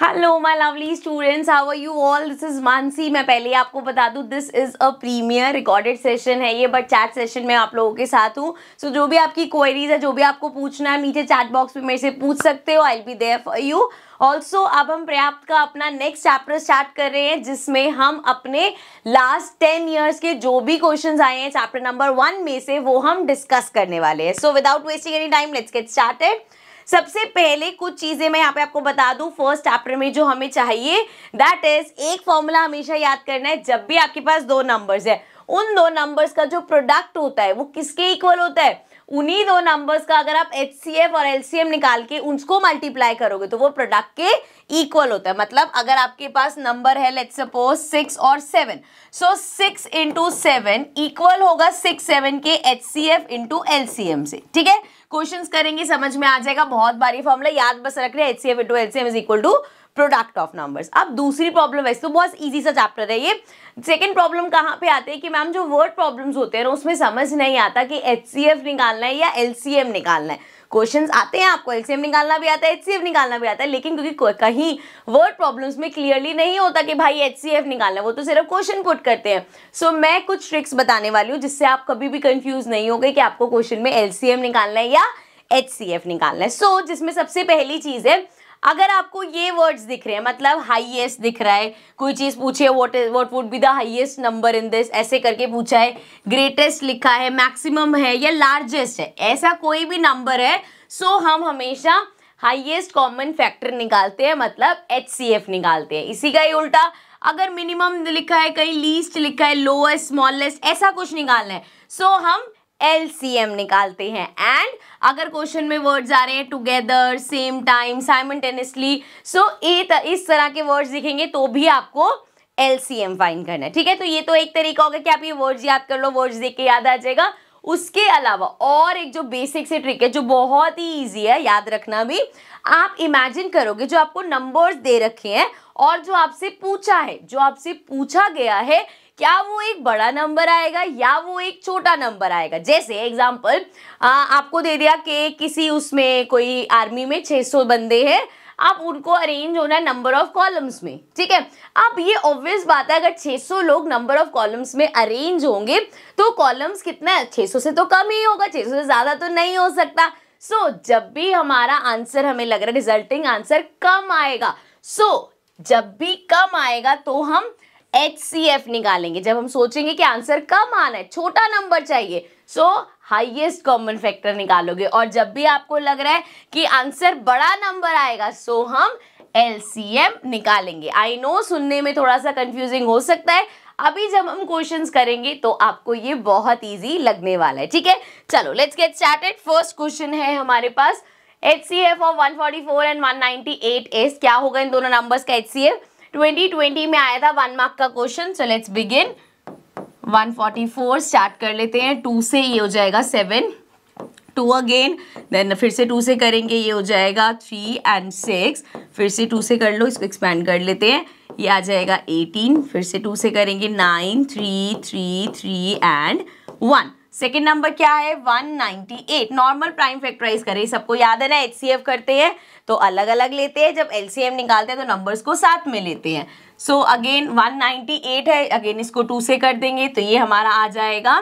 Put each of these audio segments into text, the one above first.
Hello my lovely students how are you all this is Mansi मैं पहले आपको बता दूं this is a premier recorded session है ये बट चैट सेशन में आप लोगों के साथ हूँ सो so, जो भी आपकी क्वेरीज है जो भी आपको पूछना है नीचे चैट बॉक्स में मेरे से पूछ सकते हो I be there for you also अब हम पर्याप्त का अपना नेक्स्ट चैप्टर स्टार्ट कर रहे हैं जिसमें हम अपने लास्ट टेन ईयर्स के जो भी क्वेश्चन आए हैं चैप्टर नंबर वन में से वो हम डिस्कस करने वाले हैं so without wasting any time let's get started सबसे पहले कुछ चीज़ें मैं यहाँ पे आपको बता दूँ फर्स्ट चैप्टर में जो हमें चाहिए दैट इज एक फॉर्मूला हमेशा याद करना है जब भी आपके पास दो नंबर्स है उन दो नंबर्स का जो प्रोडक्ट होता है वो किसके इक्वल होता है उन्हीं दो नंबर्स का अगर आप एच और एल निकाल के उसको मल्टीप्लाई करोगे तो वो प्रोडक्ट के इक्वल होता है मतलब अगर आपके पास नंबर है लेट सपोज सिक्स और seven so six into seven equal होगा सिक्स सेवन के H C F into L से ठीक है क्वेश्चन करेंगे समझ में आ जाएगा बहुत बारी फॉर्मला याद बस रख रहे हैं H C F C M is equal to product of numbers अब दूसरी प्रॉब्लम वैसे तो बहुत इजी सा चैप्टर है ये सेकंड प्रॉब्लम कहाँ पे आते हैं कि मैम जो वर्ड प्रॉब्लम्स होते हैं ना उसमें समझ नहीं आता कि एच निकालना है या एल निकालना है क्वेश्चंस आते हैं आपको एलसीएम निकालना भी आता है एचसीएफ निकालना भी आता है लेकिन क्योंकि कहीं वर्ड प्रॉब्लम्स में क्लियरली नहीं होता कि भाई एचसीएफ निकालना है वो तो सिर्फ क्वेश्चन पुट करते हैं सो so, मैं कुछ ट्रिक्स बताने वाली हूँ जिससे आप कभी भी कंफ्यूज नहीं हो गए कि आपको क्वेश्चन में एल निकालना है या एच निकालना है सो so, जिसमें सबसे पहली चीज़ है अगर आपको ये वर्ड्स दिख रहे हैं मतलब हाईएस्ट दिख रहा है कोई चीज़ पूछे what is what would be the highest number in this ऐसे करके पूछा है ग्रेटेस्ट लिखा है मैक्सिमम है या लार्जेस्ट है ऐसा कोई भी नंबर है सो so हम हमेशा हाईएस्ट कॉमन फैक्टर निकालते हैं मतलब एच निकालते हैं इसी का ही उल्टा अगर मिनिमम लिखा है कहीं लीस्ट लिखा है लोएस्ट स्मॉलेस्ट ऐसा कुछ निकालना है सो so, हम एलसीएम निकालते हैं एंड अगर क्वेश्चन में वर्ड्स आ रहे हैं together same time simultaneously so इस तरह के वर्ड्स दिखेंगे तो भी आपको एलसीएम फाइन करना है ठीक है तो ये तो एक तरीका होगा कि आप ये वर्ड्स याद कर लो वर्ड्स देख के याद आ जाएगा उसके अलावा और एक जो बेसिक से ट्रिक है जो बहुत ही ईजी है याद रखना भी आप इमेजिन करोगे जो आपको नंबर्स दे रखे हैं और जो आपसे पूछा है जो आपसे पूछा गया है क्या वो एक बड़ा नंबर आएगा या वो एक छोटा नंबर आएगा जैसे एग्जाम्पल आपको दे दिया कि किसी उसमें कोई आर्मी में 600 बंदे हैं आप उनको अरेंज होना है नंबर ऑफ कॉलम्स में ठीक है अब ये ऑब्वियस बात है अगर 600 लोग नंबर ऑफ कॉलम्स में अरेंज होंगे तो कॉलम्स कितना है 600 से तो कम ही होगा 600 से ज़्यादा तो नहीं हो सकता सो so, जब भी हमारा आंसर हमें लग रहा है रिजल्टिंग आंसर कम आएगा सो so, जब भी कम आएगा तो हम एच निकालेंगे जब हम सोचेंगे कि आंसर कम आना है छोटा नंबर चाहिए सो हाइएस्ट कॉमन फैक्टर निकालोगे और जब भी आपको लग रहा है कि आंसर बड़ा नंबर आएगा सो so हम एम निकालेंगे आई नो सुनने में थोड़ा सा कंफ्यूजिंग हो सकता है अभी जब हम क्वेश्चंस करेंगे तो आपको ये बहुत इजी लगने वाला है ठीक है चलो let's get started first question है हमारे पास H C F of one forty four and one ninety eight is क्या होगा इन दोनों नंबर्स का एच सी एफ 2020 में आया था वन मार्क का question so let's begin 144 start कर लेते हैं टू से ये हो जाएगा सेवन टू अगेन देन फिर से टू से करेंगे ये हो जाएगा थ्री एंड सिक्स फिर से टू से कर लो इसको एक्सपैंड कर लेते हैं ये आ जाएगा एटीन फिर से टू से करेंगे nine three three three and one second number क्या है one ninety eight normal prime factorise करें सबको याद है ना एच करते हैं तो अलग अलग लेते हैं जब एल निकालते हैं तो नंबर्स को साथ में लेते हैं सो अगेन 198 है अगेन इसको टू से कर देंगे तो ये हमारा आ जाएगा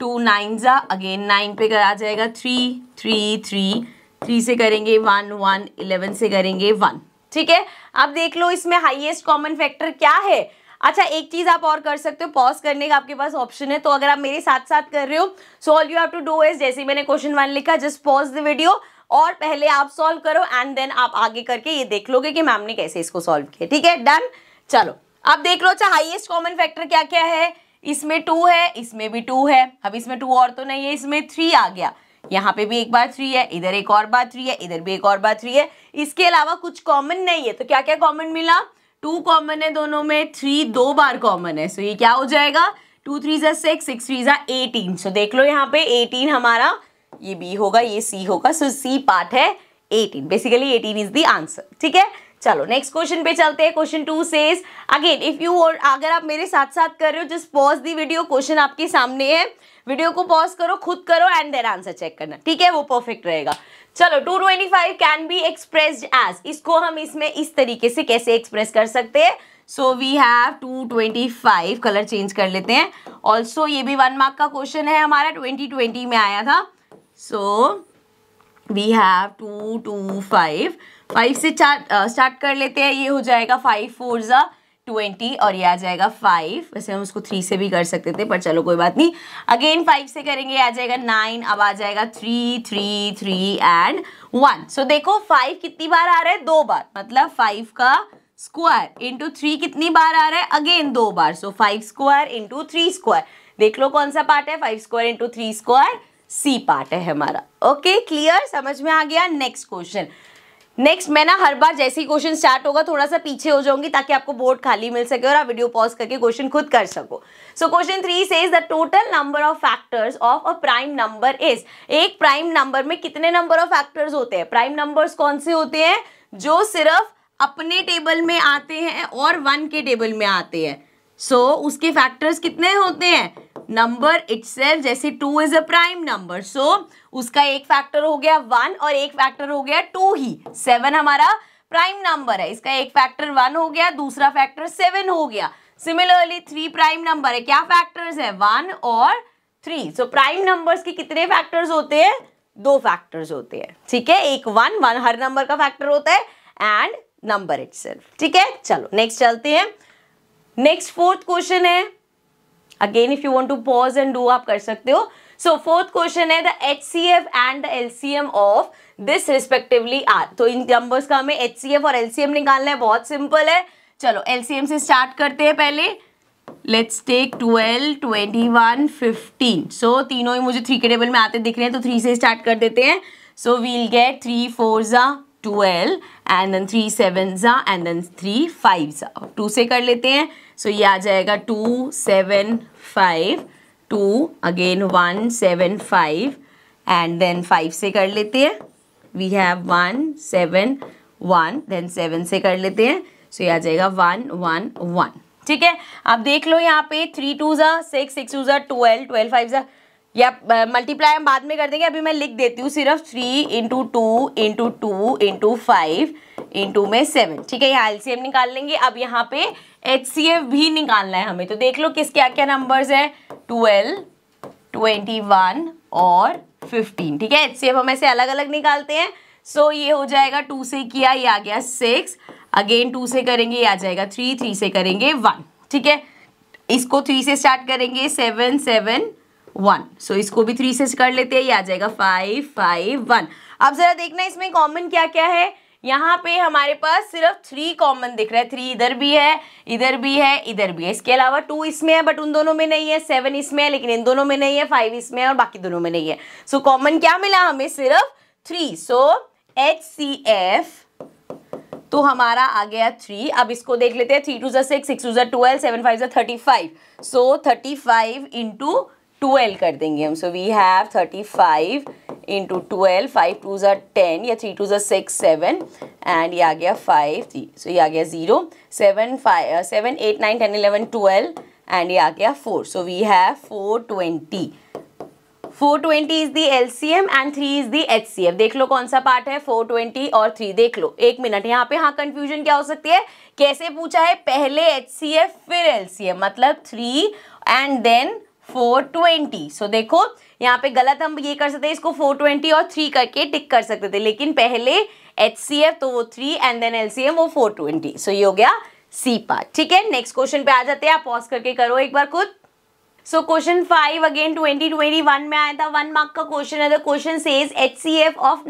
टू नाइन जा अगेन नाइन पे आ जाएगा थ्री थ्री थ्री थ्री से करेंगे वन वन इलेवन से करेंगे वन ठीक है आप देख लो इसमें हाईएस्ट कॉमन फैक्टर क्या है अच्छा एक चीज़ आप और कर सकते हो पॉज करने का आपके पास ऑप्शन है तो अगर आप मेरे साथ साथ कर रहे हो so all you have to do is जैसे मैंने क्वेश्चन वन लिखा जस्ट पॉज द वीडियो और पहले आप सॉल्व करो एंड देन आप आगे करके ये देख लोगे कि मैम ने कैसे इसको सॉल्व किया ठीक है डन चलो अब देख लो अच्छा हाइएस्ट कॉमन फैक्टर क्या क्या है इसमें टू है इसमें भी टू है अब इसमें टू और तो नहीं है इसमें थ्री आ गया यहाँ पे भी एक बार थ्री है इधर एक और बार थ्री है इधर भी एक और बार थ्री है इसके अलावा कुछ कॉमन नहीं है तो क्या क्या कॉमन मिला टू कॉमन है दोनों में थ्री दो बार कॉमन है सो ये क्या हो जाएगा टू थ्री ज़ा सिक्स सिक्स थ्री ज़ा एटीन सो देख लो यहाँ पे एटीन हमारा ये बी होगा ये सी होगा सो सी पार्ट है 18 बेसिकली 18 इज द आंसर ठीक है चलो नेक्स्ट क्वेश्चन पे चलते हैं question two says again if you और अगर आप मेरे साथ साथ कर रहे हो just pause the video question आपके सामने है वीडियो को पॉज करो खुद करो एंड देर आंसर चेक करना ठीक है वो परफेक्ट रहेगा चलो 225 कैन बी एक्सप्रेस एज इसको हम इसमें इस तरीके से कैसे एक्सप्रेस कर सकते हैं so we have two twenty five colour change कर लेते हैं ऑल्सो ये भी वन मार्क का क्वेश्चन है हमारा ट्वेंटी ट्वेंटी में आया था so we have to two five five से स्टार्ट uh, कर लेते हैं ये हो जाएगा फाइव फोर ज़ा ट्वेंटी और ये आ जाएगा फाइव वैसे हम उसको थ्री से भी कर सकते थे पर चलो कोई बात नहीं अगेन फाइव से करेंगे आ जाएगा नाइन अब आ जाएगा three three three and one so देखो फाइव कितनी बार आ रहा है दो बार मतलब फाइव का स्क्वायर इंटू थ्री कितनी बार आ रहा है अगेन दो बार so five square into three square देख लो कौन सा पार्ट है five square into three square C part है हमारा ओके क्लियर समझ में आ गया नेक्स्ट क्वेश्चन नेक्स्ट मैं ना हर बार जैसे ही क्वेश्चन स्टार्ट होगा थोड़ा सा पीछे हो जाऊंगी ताकि आपको बोर्ड खाली मिल सके और आप वीडियो पॉज करके क्वेश्चन खुद कर सको so question three says is the total number of factors of a prime number is एक प्राइम नंबर में कितने नंबर ऑफ फैक्टर्स होते हैं प्राइम नंबर्स कौन से होते हैं जो सिर्फ अपने टेबल में आते हैं और वन के टेबल में आते हैं सो so, उसके फैक्टर्स कितने होते हैं नंबर इट्सेल्फ जैसे two is a prime number so उसका एक फैक्टर हो गया वन और एक फैक्टर हो गया टू ही सेवन हमारा प्राइम नंबर है इसका एक फैक्टर वन हो गया दूसरा फैक्टर सेवन हो गया सिमिलरली थ्री प्राइम नंबर है क्या फैक्टर्स है वन और थ्री सो प्राइम नंबर्स के कितने फैक्टर्स होते हैं दो फैक्टर्स होते हैं ठीक है एक वन वन हर नंबर का फैक्टर होता है एंड नंबर इट्सेल्फ ठीक है चलो नेक्स्ट चलते हैं नेक्स्ट फोर्थ क्वेश्चन है again if you want to pause and do आप कर सकते हो सो फोर्थ क्वेश्चन है the H C F and the L C M of this respectively are तो इन नंबर्स का हमें एच सी एफ और एल सी एम निकालना है बहुत सिंपल है चलो एल सी एम से स्टार्ट करते हैं पहले let's take twelve twenty one fifteen सो तीनों ही मुझे थ्री के टेबल में आते दिख रहे हैं तो थ्री से स्टार्ट कर देते हैं so we'll get three four ज़ा twelve and then three seven ज़ा एंड देन थ्री फाइव ज़ा टू से कर लेते हैं सो ये आ जाएगा two seven five two again one seven five and then five से कर लेते हैं we have one seven one then seven से कर लेते हैं सो ये आ जाएगा वन वन वन ठीक है आप देख लो यहाँ पे थ्री टू ज़ा सिक्स सिक्स टू ज़ा ट्वेल्व ट्वेल्व फाइव ज़ा या मल्टीप्लाई हम बाद में कर देंगे अभी मैं लिख देती हूँ सिर्फ three into two into two into five into में सेवन ठीक है यहाँ एलसीएम निकाल लेंगे अब यहाँ पे एच भी निकालना है हमें तो देख लो किस क्या क्या नंबर्स है ट्वेल्व ट्वेंटी वन और फिफ्टीन ठीक है एच हम ऐसे अलग अलग निकालते हैं सो so, ये हो जाएगा टू से किया ये आ गया सिक्स अगेन टू से करेंगे ये आ जाएगा थ्री थ्री से करेंगे वन ठीक है इसको थ्री से स्टार्ट करेंगे सेवन सेवन वन सो इसको भी थ्री से कर लेते हैं ये आ जाएगा फाइव फाइव वन अब ज़रा देखना इसमें कॉमन क्या क्या है यहाँ पे हमारे पास सिर्फ थ्री कॉमन दिख रहा है थ्री इधर भी है इधर भी है इधर भी है इसके अलावा टू इसमें है बट उन दोनों में नहीं है सेवन इसमें है लेकिन इन दोनों में नहीं है फाइव इसमें है और बाकी दोनों में नहीं है सो so, कॉमन क्या मिला हमें सिर्फ three so H C F तो हमारा आ गया थ्री अब इसको देख लेते हैं थ्री टू जर सिक्स सिक्स टू जर ट्वेल्व सेवन फाइव जर thirty five so thirty five into twelve कर देंगे हम so we have thirty five into twelve five two ज़ा टेन या थ्री टू ज़ा सिक्स सेवन एंड ये आ गया फाइव थ्री सो ये आ गया zero seven five seven eight nine ten eleven twelve and ये आ गया four so we have four twenty four twenty is the L C M and three is the H C F देख लो कौन सा पार्ट है four twenty और three देख लो एक मिनट यहाँ पे हाँ कंफ्यूजन क्या हो सकती है कैसे पूछा है पहले एच सी एफ फिर एल सी एम मतलब three and then four twenty so देखो यहाँ पे गलत हम ये कर सकते हैं इसको फोर ट्वेंटी और थ्री करके टिक कर सकते थे लेकिन पहले एच सी एफ तो वो three and then L C M वो फोर ट्वेंटी सो ये हो गया सी पार्ट ठीक है नेक्स्ट क्वेश्चन पे आ जाते हैं आप पॉज करके करो एक बार खुद सो क्वेश्चन फाइव अगेन 2021 में आया था वन मार्क का क्वेश्चन है the question says F of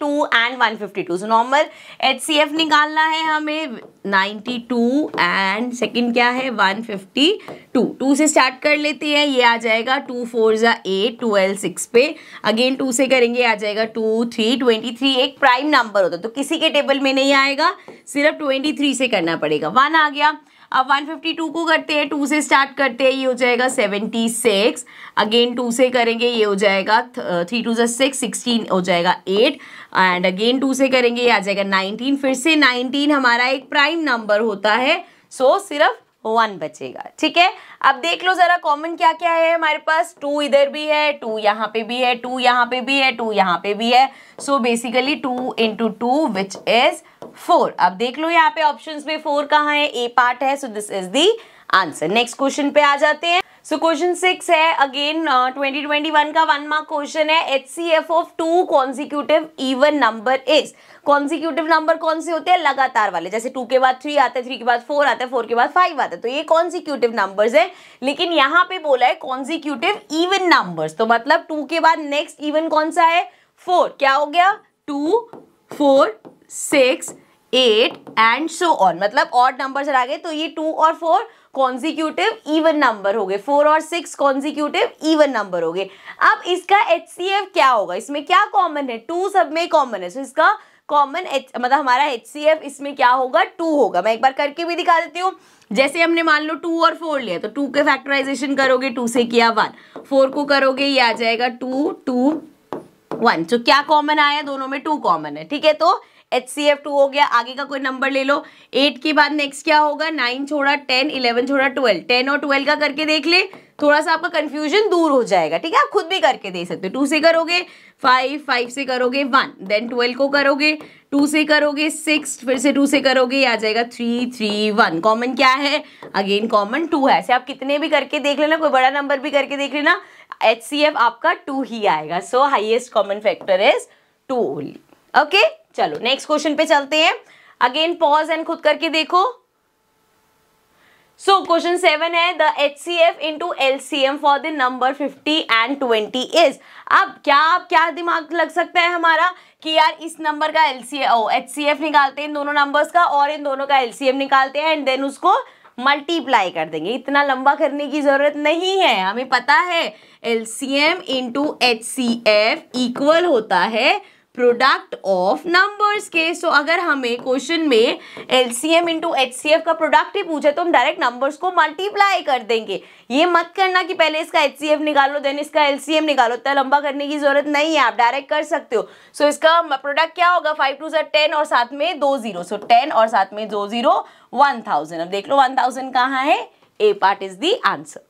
two and one fifty two so normal H C F निकालना है हमें 92 एंड सेकंड क्या है 152 टू से स्टार्ट कर लेते हैं ये आ जाएगा टू फोर ज़ा एट ट्वेल्व सिक्स पे अगेन टू से करेंगे आ जाएगा टू थ्री ट्वेंटी थ्री एक प्राइम नंबर होता है तो किसी के टेबल में नहीं आएगा सिर्फ ट्वेंटी थ्री से करना पड़ेगा वन आ गया अब 152 को करते हैं टू से स्टार्ट करते हैं ये हो जाएगा 76 अगेन टू से करेंगे ये हो जाएगा थ्री टू जो सिक्स सिक्सटीन हो जाएगा एट एंड अगेन टू से करेंगे ये आ जाएगा नाइनटीन फिर से नाइनटीन हमारा एक प्राइम नंबर होता है सो so, सिर्फ वन बचेगा ठीक है अब देख लो जरा कॉमन क्या क्या है हमारे पास टू इधर भी है टू यहाँ पे भी है टू यहाँ पे भी है टू यहाँ पे भी है so basically two into two which is four अब देख लो यहाँ पे ऑप्शन में फोर कहाँ है ए पार्ट है so this is the answer next question पे आ जाते हैं सो क्वेश्चन सिक्स है अगेन ट्वेंटी ट्वेंटी वन का वन मार्क क्वेश्चन है H C F of two consecutive even number is consecutive number कौन से होते हैं लगातार वाले जैसे टू के बाद थ्री आते थ्री के बाद फोर आते फोर के बाद फाइव आते तो ये कॉन्सिक्यूटिव नंबर्स है लेकिन यहाँ पे बोला है कॉन्सिक्यूटिव इवन नंबर्स तो मतलब टू के बाद नेक्स्ट इवन कौन सा है फोर क्या हो गया two four six eight and so on मतलब और नंबर्स आ गए तो ये टू और फोर कॉन्जिक्यूटिव इवन नंबर हो गए फोर और सिक्स कॉन्जिक्यूटिव इवन नंबर हो गए अब इसका एच क्या होगा इसमें क्या कॉमन है टू सब में कॉमन है सो तो so इसका कॉमन एच मतलब हमारा एच सी एफ इसमें क्या होगा टू होगा मैं एक बार करके भी दिखा देती हूँ जैसे हमने मान लो टू और फोर लिया तो टू के फैक्टराइजेशन करोगे टू से किया वन फोर को करोगे ये आ जाएगा टू टू वन तो क्या कॉमन आया दोनों में टू कॉमन है ठीक है तो एच सी एफ टू हो गया आगे का कोई नंबर ले लो एट के बाद नेक्स्ट क्या होगा नाइन छोड़ा टेन इलेवन छोड़ा ट्वेल्व टेन और ट्वेल्व का करके देख ले थोड़ा सा आपका कंफ्यूजन दूर हो जाएगा ठीक है आप खुद भी करके दे सकते हो टू से करोगे फाइव फाइव से करोगे वन देन ट्वेल्व को करोगे टू से करोगे सिक्स फिर से टू से करोगे आ जाएगा थ्री थ्री वन कॉमन क्या है अगेन कॉमन टू है ऐसे आप कितने भी करके देख लेना कोई बड़ा नंबर भी करके देख लेना एच आपका टू ही आएगा so highest common factor is two only okay चलो नेक्स्ट क्वेश्चन पे चलते हैं अगेन पॉज एंड खुद करके देखो सो क्वेश्चन सेवन है the H C F into L C M for the number fifty and twenty is अब क्या आप क्या दिमाग लग सकता है हमारा कि यार इस नंबर का L C H C F निकालते हैं इन दोनों नंबर्स का और इन दोनों का एल सी एम निकालते हैं एंड देन उसको मल्टीप्लाई कर देंगे इतना लंबा करने की ज़रूरत नहीं है हमें पता है L C M into H C F equal होता है प्रोडक्ट ऑफ नंबर्स के सो so, अगर हमें क्वेश्चन में L C M into H C F का प्रोडक्ट ही पूछे तो हम डायरेक्ट नंबर्स को मल्टीप्लाई कर देंगे ये मत करना कि पहले इसका एच सी एफ निकालो देन इसका एम निकालो इतना लंबा करने की जरूरत नहीं है आप डायरेक्ट कर सकते हो सो so, इसका प्रोडक्ट क्या होगा फाइव टू सर टेन और साथ में दो जीरो सो टेन और साथ में दो जीरो वन थाउजेंड अब देख लो वन थाउजेंड कहाँ है A part is the answer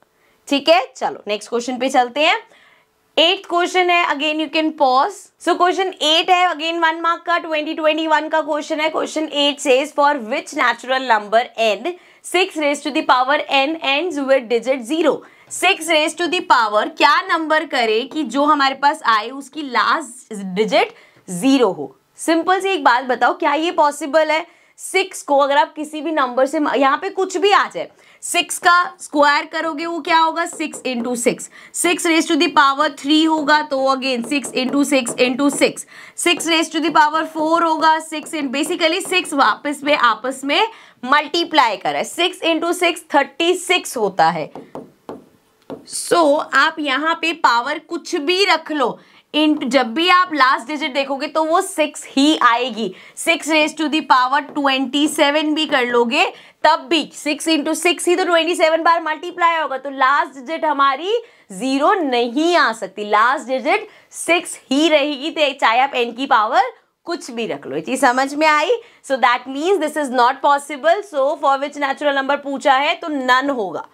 ठीक है चलो नेक्स्ट क्वेश्चन पे चलते हैं एट क्वेश्चन है again you can pause so question eight है अगेन वन मार्क का ट्वेंटी ट्वेंटी वन का क्वेश्चन है question eight says for which natural number n six raise to the power n and with digit zero six raise to the power क्या नंबर करे कि जो हमारे पास आए उसकी लास्ट डिजिट जीरो हो सिंपल से एक बात बताओ क्या ये पॉसिबल है सिक्स को अगर आप किसी भी नंबर से यहाँ पे कुछ भी आ जाए सिक्स का स्क्वायर करोगे वो क्या होगा six into six six raise to the power three होगा तो again six into six into six six raise to the power four होगा सिक्स इन बेसिकली सिक्स वापस में आपस में मल्टीप्लाई करा है six into six thirty six होता है सो so, आप यहाँ पे पावर कुछ भी रख लो इंट जब भी आप लास्ट डिजिट देखोगे तो वो सिक्स ही आएगी six raise to the power twenty seven भी कर लोगे तब भी सिक्स इंटू सिक्स ही तो ट्वेंटी सेवन बार मल्टीप्लाई होगा तो लास्ट डिजिट हमारी जीरो नहीं आ सकती लास्ट डिजिट सिक्स ही रहेगी चाहे आप एन की पावर कुछ भी रख लो चीज समझ में आई so that means this is not possible so for which natural number पूछा है तो नन होगा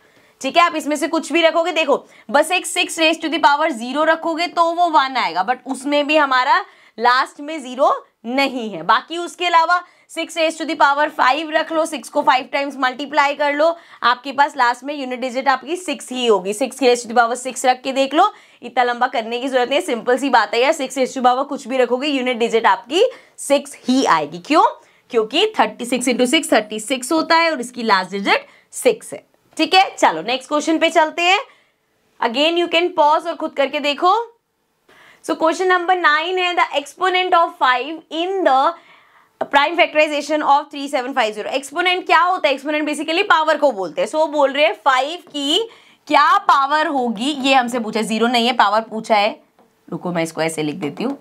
ठीक है आप इसमें से कुछ भी रखोगे देखो बस एक six raise to the power zero रखोगे तो वो वन आएगा बट उसमें भी हमारा लास्ट में जीरो नहीं है बाकी उसके अलावा six raise to the power five रख लो सिक्स को फाइव टाइम्स मल्टीप्लाई कर लो आपके पास लास्ट में यूनिट डिजिट आपकी सिक्स ही होगी six raise to the power six रख के देख लो इतना लंबा करने की जरूरत नहीं है सिंपल सी बात है यार सिक्स एज टू पावर कुछ भी रखोगे यूनिट डिजिट आपकी सिक्स ही आएगी क्यों क्योंकि thirty six into six thirty six होता है और इसकी लास्ट डिजिट सिक्स है ठीक है चलो नेक्स्ट क्वेश्चन पे चलते हैं अगेन यू कैन पॉज और खुद करके देखो सो क्वेश्चन नंबर नाइन है the exponent of five in the prime factorisation of three seven five zero exponent क्या होता है एक्सपोनेंट बेसिकली पावर को बोलते हैं सो so, बोल रहे हैं फाइव की क्या पावर होगी ये हमसे पूछा जीरो नहीं है पावर पूछा है रुको मैं इसको ऐसे लिख देती हूँ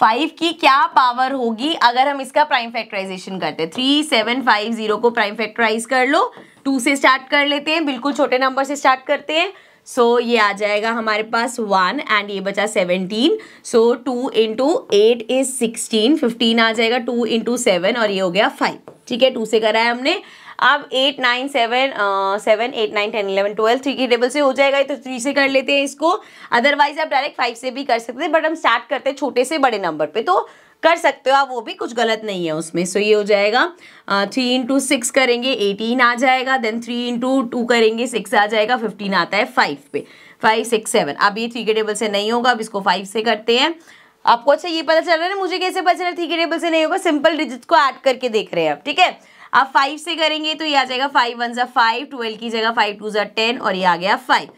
फाइव की क्या पावर होगी अगर हम इसका प्राइम फैक्टराइजेशन करते हैं थ्री सेवन फाइव जीरो को प्राइम फैक्टराइज कर लो टू से स्टार्ट कर लेते हैं बिल्कुल छोटे नंबर से स्टार्ट करते हैं सो so, ये आ जाएगा हमारे पास वन एंड ये बचा seventeen so two into eight is sixteen fifteen आ जाएगा टू इंटू सेवन और ये हो गया फाइव ठीक है टू से करा है हमने आप eight nine seven seven eight nine ten eleven twelve three की टेबल से हो जाएगा तो थ्री से कर लेते हैं इसको अदरवाइज आप डायरेक्ट फाइव से भी कर सकते हैं बट हम स्टार्ट करते हैं छोटे से बड़े नंबर पे तो कर सकते हो आप वो भी कुछ गलत नहीं है उसमें सो so, ये हो जाएगा थ्री इंटू सिक्स करेंगे एटीन आ जाएगा देन थ्री इंटू टू करेंगे सिक्स आ जाएगा फिफ्टीन आता है फाइव पे फाइव सिक्स सेवन अब ये थ्री के टेबल से नहीं होगा अब इसको फाइव से करते हैं आपको अच्छा ये पता चल रहा है ना मुझे कैसे पता चल रहा है थ्री के टेबल से नहीं होगा सिंपल डिजिट को ऐड करके देख रहे हैं आप ठीक है आप फाइव से करेंगे तो ये आ जाएगा फाइव वन ज़ा फाइव ट्वेल्व की जगह फाइव टू ज़ा टेन और ये आ गया फाइव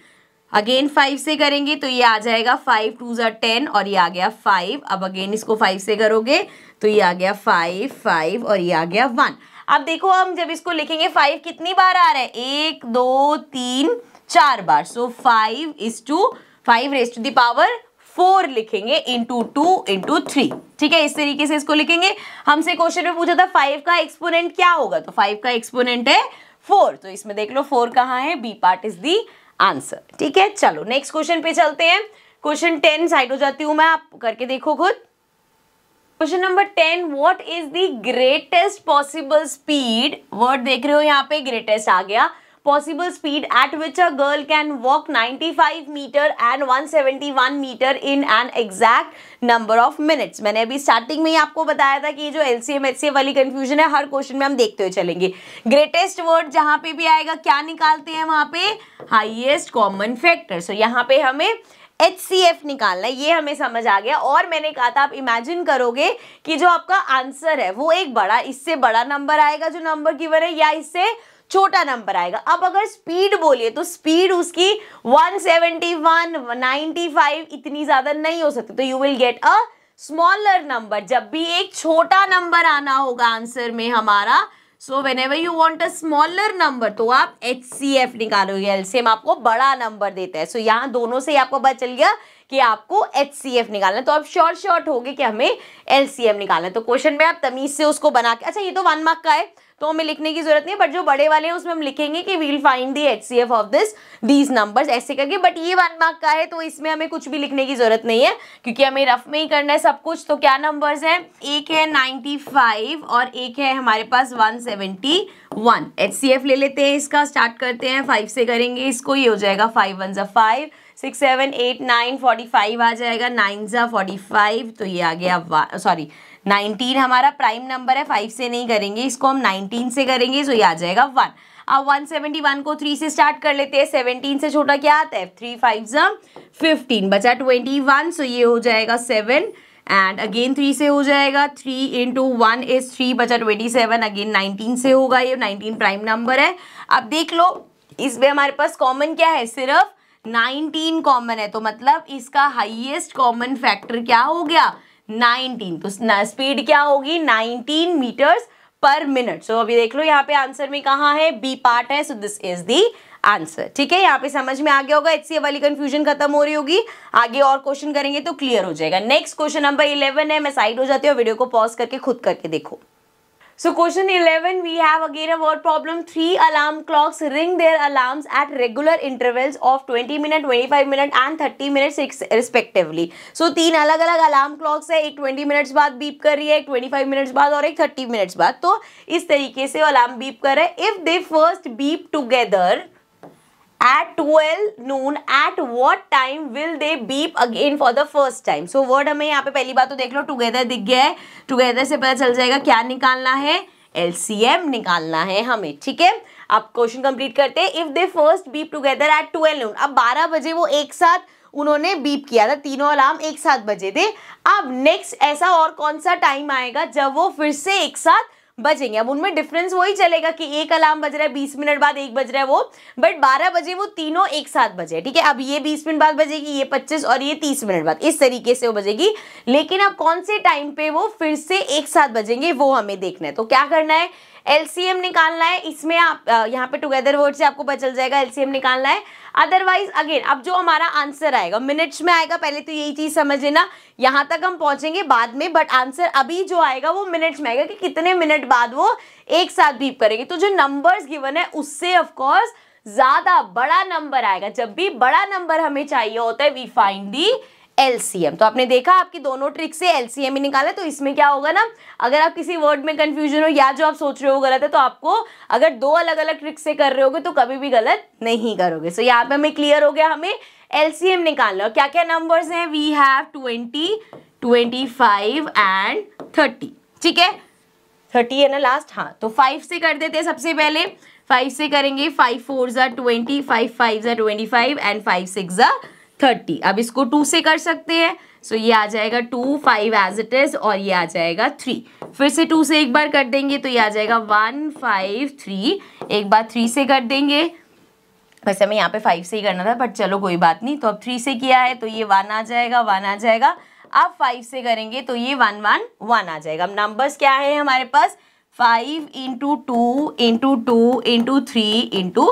अगेन फाइव से करेंगे तो ये आ जाएगा फाइव टू ज़ा टेन और ये आ गया फाइव अब अगेन इसको फाइव से करोगे तो ये आ गया फाइव फाइव और ये आ गया वन अब देखो हम जब इसको लिखेंगे फाइव कितनी बार आ रहा है एक दो तीन चार बार so five is two five raised to the power four लिखेंगे इंटू टू इंटू थ्री ठीक है इस तरीके से इसको लिखेंगे हमसे क्वेश्चन में पूछा था फाइव का एक्सपोनेंट क्या होगा तो फाइव का एक्सपोनेंट है फोर तो इसमें देख लो फोर कहाँ है B part is the answer ठीक है चलो नेक्स्ट क्वेश्चन पे चलते हैं क्वेश्चन टेन साइड हो जाती हूँ मैं आप करके देखो खुद question number ten what is the greatest possible speed word देख रहे हो यहाँ पे ग्रेटेस्ट आ गया possible speed at which a girl can walk 95 meter and 171 meter in an exact number of minutes मैंने अभी स्टार्टिंग में ही आपको बताया था कि जो L C M H C वाली कंफ्यूजन है हर क्वेश्चन में हम देखते हुए चलेंगे ग्रेटेस्ट वर्ड जहाँ पे भी आएगा क्या निकालते हैं वहां पे हाइएस्ट कॉमन फैक्टर सो यहाँ पे हमें एच सी एफ निकालना है ये हमें समझ आ गया और मैंने कहा था आप इमेजिन करोगे कि जो आपका आंसर है वो एक बड़ा इससे बड़ा नंबर आएगा जो नंबर गिवन है या इससे छोटा नंबर आएगा अब अगर स्पीड बोलिए तो स्पीड उसकी 171, 95 इतनी ज़्यादा नहीं हो सकती तो you will get a smaller number जब भी एक छोटा नंबर आना होगा आंसर में हमारा so whenever you want a smaller number तो आप एच सी एफ निकालोगे एलसीएम आपको बड़ा नंबर देता है सो so, यहाँ दोनों से ही आपको पता चल गया कि आपको एच सी एफ निकालना तो आप शॉर्ट शॉर्ट हो गए कि हमें एल सी एम निकालना है तो क्वेश्चन में आप तमीज से उसको बना के अच्छा ये तो वन मार्क का है तो हमें लिखने की जरूरत नहीं है बट जो बड़े वाले हैं उसमें हम लिखेंगे कि we'll find the H C F of this these number ऐसे करके बट ये वन मार्क का है तो इसमें हमें कुछ भी लिखने की जरूरत नहीं है क्योंकि हमें रफ में ही करना है सब कुछ तो क्या नंबर्स हैं एक है नाइन्टी फाइव और एक है हमारे पास one seventy one H C F ले लेते हैं इसका स्टार्ट करते हैं फाइव से करेंगे इसको ये हो जाएगा फाइव वन ज़ा five six seven eight nine forty five आ जाएगा नाइन ज़ा फोर्टी फाइव तो ये आ गया सॉरी नाइनटीन हमारा प्राइम नंबर है फाइव से नहीं करेंगे इसको हम नाइनटीन से करेंगे सो ये आ जाएगा वन अब 171 को थ्री से स्टार्ट कर लेते हैं सेवनटीन से छोटा क्या आता है थ्री फाइव जम फिफ्टीन बचा 21 सो ये हो जाएगा सेवन एंड अगेन थ्री से हो जाएगा in into one is three बचा ट्वेंटी सेवन अगेन नाइनटीन से होगा ये नाइनटीन प्राइम नंबर है अब देख लो इसमें हमारे पास कॉमन क्या है सिर्फ नाइनटीन कॉमन है तो मतलब इसका हाईएस्ट कॉमन फैक्टर क्या हो गया 19 तो स्पीड क्या होगी 19 मीटर्स पर मिनट सो अभी देख लो यहाँ पे आंसर में कहा है बी पार्ट है so this is the answer ठीक है यहाँ पे समझ में आ गया होगा एचसीए वाली कंफ्यूजन खत्म हो रही होगी आगे और क्वेश्चन करेंगे तो क्लियर हो जाएगा नेक्स्ट क्वेश्चन नंबर इलेवन है मैं साइड हो जाती हूँ वीडियो को पॉज करके खुद करके देखो सो question eleven we have again a word problem three alarm clocks ring their alarms at regular intervals of twenty minute twenty five minute and thirty minute respectively so तीन अलग अलग अलार्म क्लॉक्स है एक twenty minutes बाद beep कर रही है एक ट्वेंटी फाइव मिनट्स बाद और एक थर्टी मिनट्स बाद तो इस तरीके से अलार्म बीप कर रहे हैं if they first beep together at 12 noon at what time will they beep again for the first time so word हमें यहाँ पे पहली बात तो देख लो together दिख गया है together से पता चल जाएगा क्या निकालना है एल सी एम निकालना है हमें ठीक है आप क्वेश्चन कंप्लीट करते हैं if they first beep together at twelve noon अब बारह बजे वो एक साथ उन्होंने बीप किया था तीनों अलार्म एक साथ बजे थे अब नेक्स्ट ऐसा और कौन सा टाइम आएगा जब वो फिर से एक साथ बजेंगे अब उनमें डिफरेंस वही चलेगा कि एक अलार्म बज रहा है बीस मिनट बाद एक बज रहा है वो बट बारह बजे वो तीनों एक साथ बजे ठीक है अब ये बीस मिनट बाद बजेगी ये पच्चीस और ये तीस मिनट बाद इस तरीके से वो बजेगी लेकिन अब कौन से टाइम पे वो फिर से एक साथ बजेंगे वो हमें देखना है तो क्या करना है एलसीएम निकालना है इसमें आप यहाँ पे टुगेदर वर्ड से आपको पता चल जाएगा एलसीएम निकालना है अदरवाइज अगेन अब जो हमारा आंसर आएगा मिनट्स में आएगा पहले तो यही चीज़ समझ लेना यहाँ तक हम पहुँचेंगे बाद में बट आंसर अभी जो आएगा वो मिनट्स में आएगा कि कितने मिनट बाद वो एक साथ बीप करेंगे तो जो नंबर्स गिवन है उससे ऑफकोर्स ज़्यादा बड़ा नंबर आएगा जब भी बड़ा नंबर हमें चाहिए होता है वी फाइंड दी एलसीएम तो आपने देखा आपकी दोनों ट्रिक से एलसीएम ही निकाला तो इसमें क्या होगा ना अगर आप किसी वर्ड में कंफ्यूजन हो या जो आप सोच रहे हो गलत है तो आपको अगर दो अलग अलग ट्रिक से कर रहे होगे तो कभी भी गलत नहीं करोगे सो so, यहाँ पे हमें क्लियर हो गया हमें एलसीएम निकालना और क्या क्या नंबर्स हैं we have twenty twenty five and thirty ठीक है थर्टी है ना लास्ट हाँ तो फाइव से कर देते हैं सबसे पहले फाइव से करेंगे फाइव फोर ज़ा ट्वेंटी फाइव फाइव ज़ा twenty five and five six ज़ा थर्टी अब इसको टू से कर सकते हैं सो so, ये आ जाएगा two five as it is और ये आ जाएगा थ्री फिर से टू से एक बार कर देंगे तो ये आ जाएगा वन फाइव थ्री एक बार थ्री से कर देंगे वैसे हमें यहाँ पे फाइव से ही करना था बट चलो कोई बात नहीं तो अब थ्री से किया है तो ये वन आ जाएगा वन आ जाएगा अब फाइव से करेंगे तो ये वन वन वन आ जाएगा अब नंबर्स क्या है हमारे पास five into two into two into three into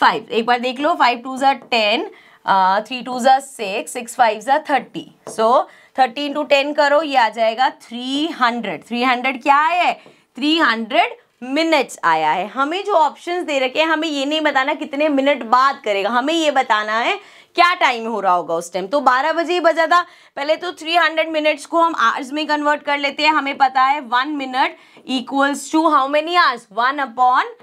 five एक बार देख लो फाइव टू जर टेन थ्री टू ज़ा सिक्स सिक्स फाइव ज़ा thirty so thirty into ten करो ये आ जाएगा थ्री हंड्रेड थ्री हंड्रेड क्या है थ्री हंड्रेड मिनट्स आया है हमें जो ऑप्शंस दे रखे हैं हमें ये नहीं बताना कितने मिनट बाद करेगा हमें ये बताना है क्या टाइम हो रहा होगा उस टाइम तो 12 बजे ही बजा था पहले तो 300 मिनट्स को हम आवर्स में कन्वर्ट कर लेते हैं हमें पता है one minute equals to how many hours one upon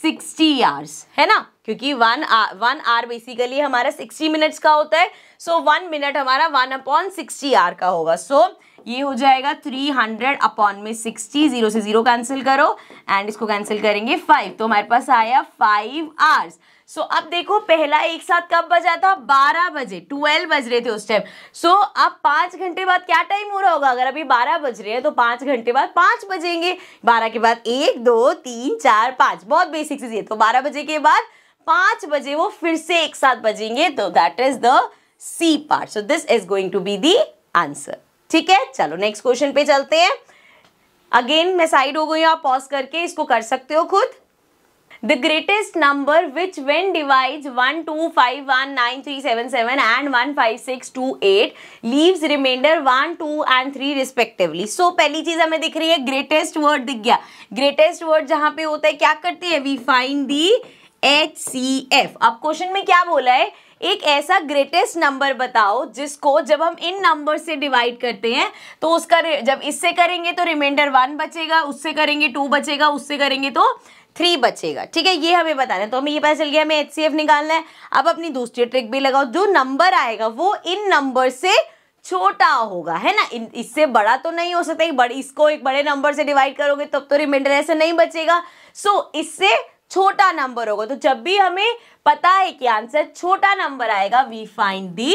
sixty hours है ना क्योंकि one hour one hour basically हमारा सिक्सटी मिनट्स का होता है सो वन मिनट हमारा वन अपॉन सिक्सटी आर का होगा सो so, ये हो जाएगा थ्री हंड्रेड अपॉन में सिक्सटी जीरो से जीरो कैंसिल करो एंड इसको कैंसिल करेंगे फाइव तो हमारे पास आया फाइव आर्स सो so, अब देखो पहला एक साथ कब बजा था बारह बजे ट्वेल्व बज रहे थे उस टाइम सो so, अब पाँच घंटे बाद क्या टाइम हो रहा होगा अगर अभी बारह बज रहे हैं तो पाँच घंटे बाद पाँच बजेंगे बारह के बाद एक दो तीन चार पाँच बहुत बेसिक चीज़ है तो बारह बजे के बाद पांच बजे वो फिर से एक साथ बजेंगे तो that is the C part so this is going to be the answer ठीक है चलो नेक्स्ट क्वेश्चन पे चलते हैं अगेन मैं साइड हो गई हूँ आप पॉज करके इसको कर सकते हो खुद the greatest number which when divide one two five one nine three seven seven and one five six two eight leaves remainder one two and three respectively so पहली चीज हमें दिख रही है ग्रेटेस्ट वर्ड दिख गया ग्रेटेस्ट वर्ड जहां पे होता है क्या करती है we find the H C F अब क्वेश्चन में क्या बोला है एक ऐसा ग्रेटेस्ट नंबर बताओ जिसको जब हम इन नंबर से डिवाइड करते हैं तो उसका जब इससे करेंगे तो रिमाइंडर वन बचेगा उससे करेंगे टू बचेगा उससे करेंगे तो थ्री बचेगा ठीक है ये हमें बताना है तो हमें ये पता चल गया हमें एच सी एफ निकालना है अब अपनी दूसरी ट्रिक भी लगाओ जो नंबर आएगा वो इन नंबर से छोटा होगा है ना इससे बड़ा तो नहीं हो सकता एक इसको एक बड़े नंबर से डिवाइड करोगे तब तो, तो रिमाइंडर ऐसे नहीं बचेगा सो so, इससे छोटा नंबर होगा तो जब भी हमें पता है कि आंसर छोटा नंबर आएगा we find the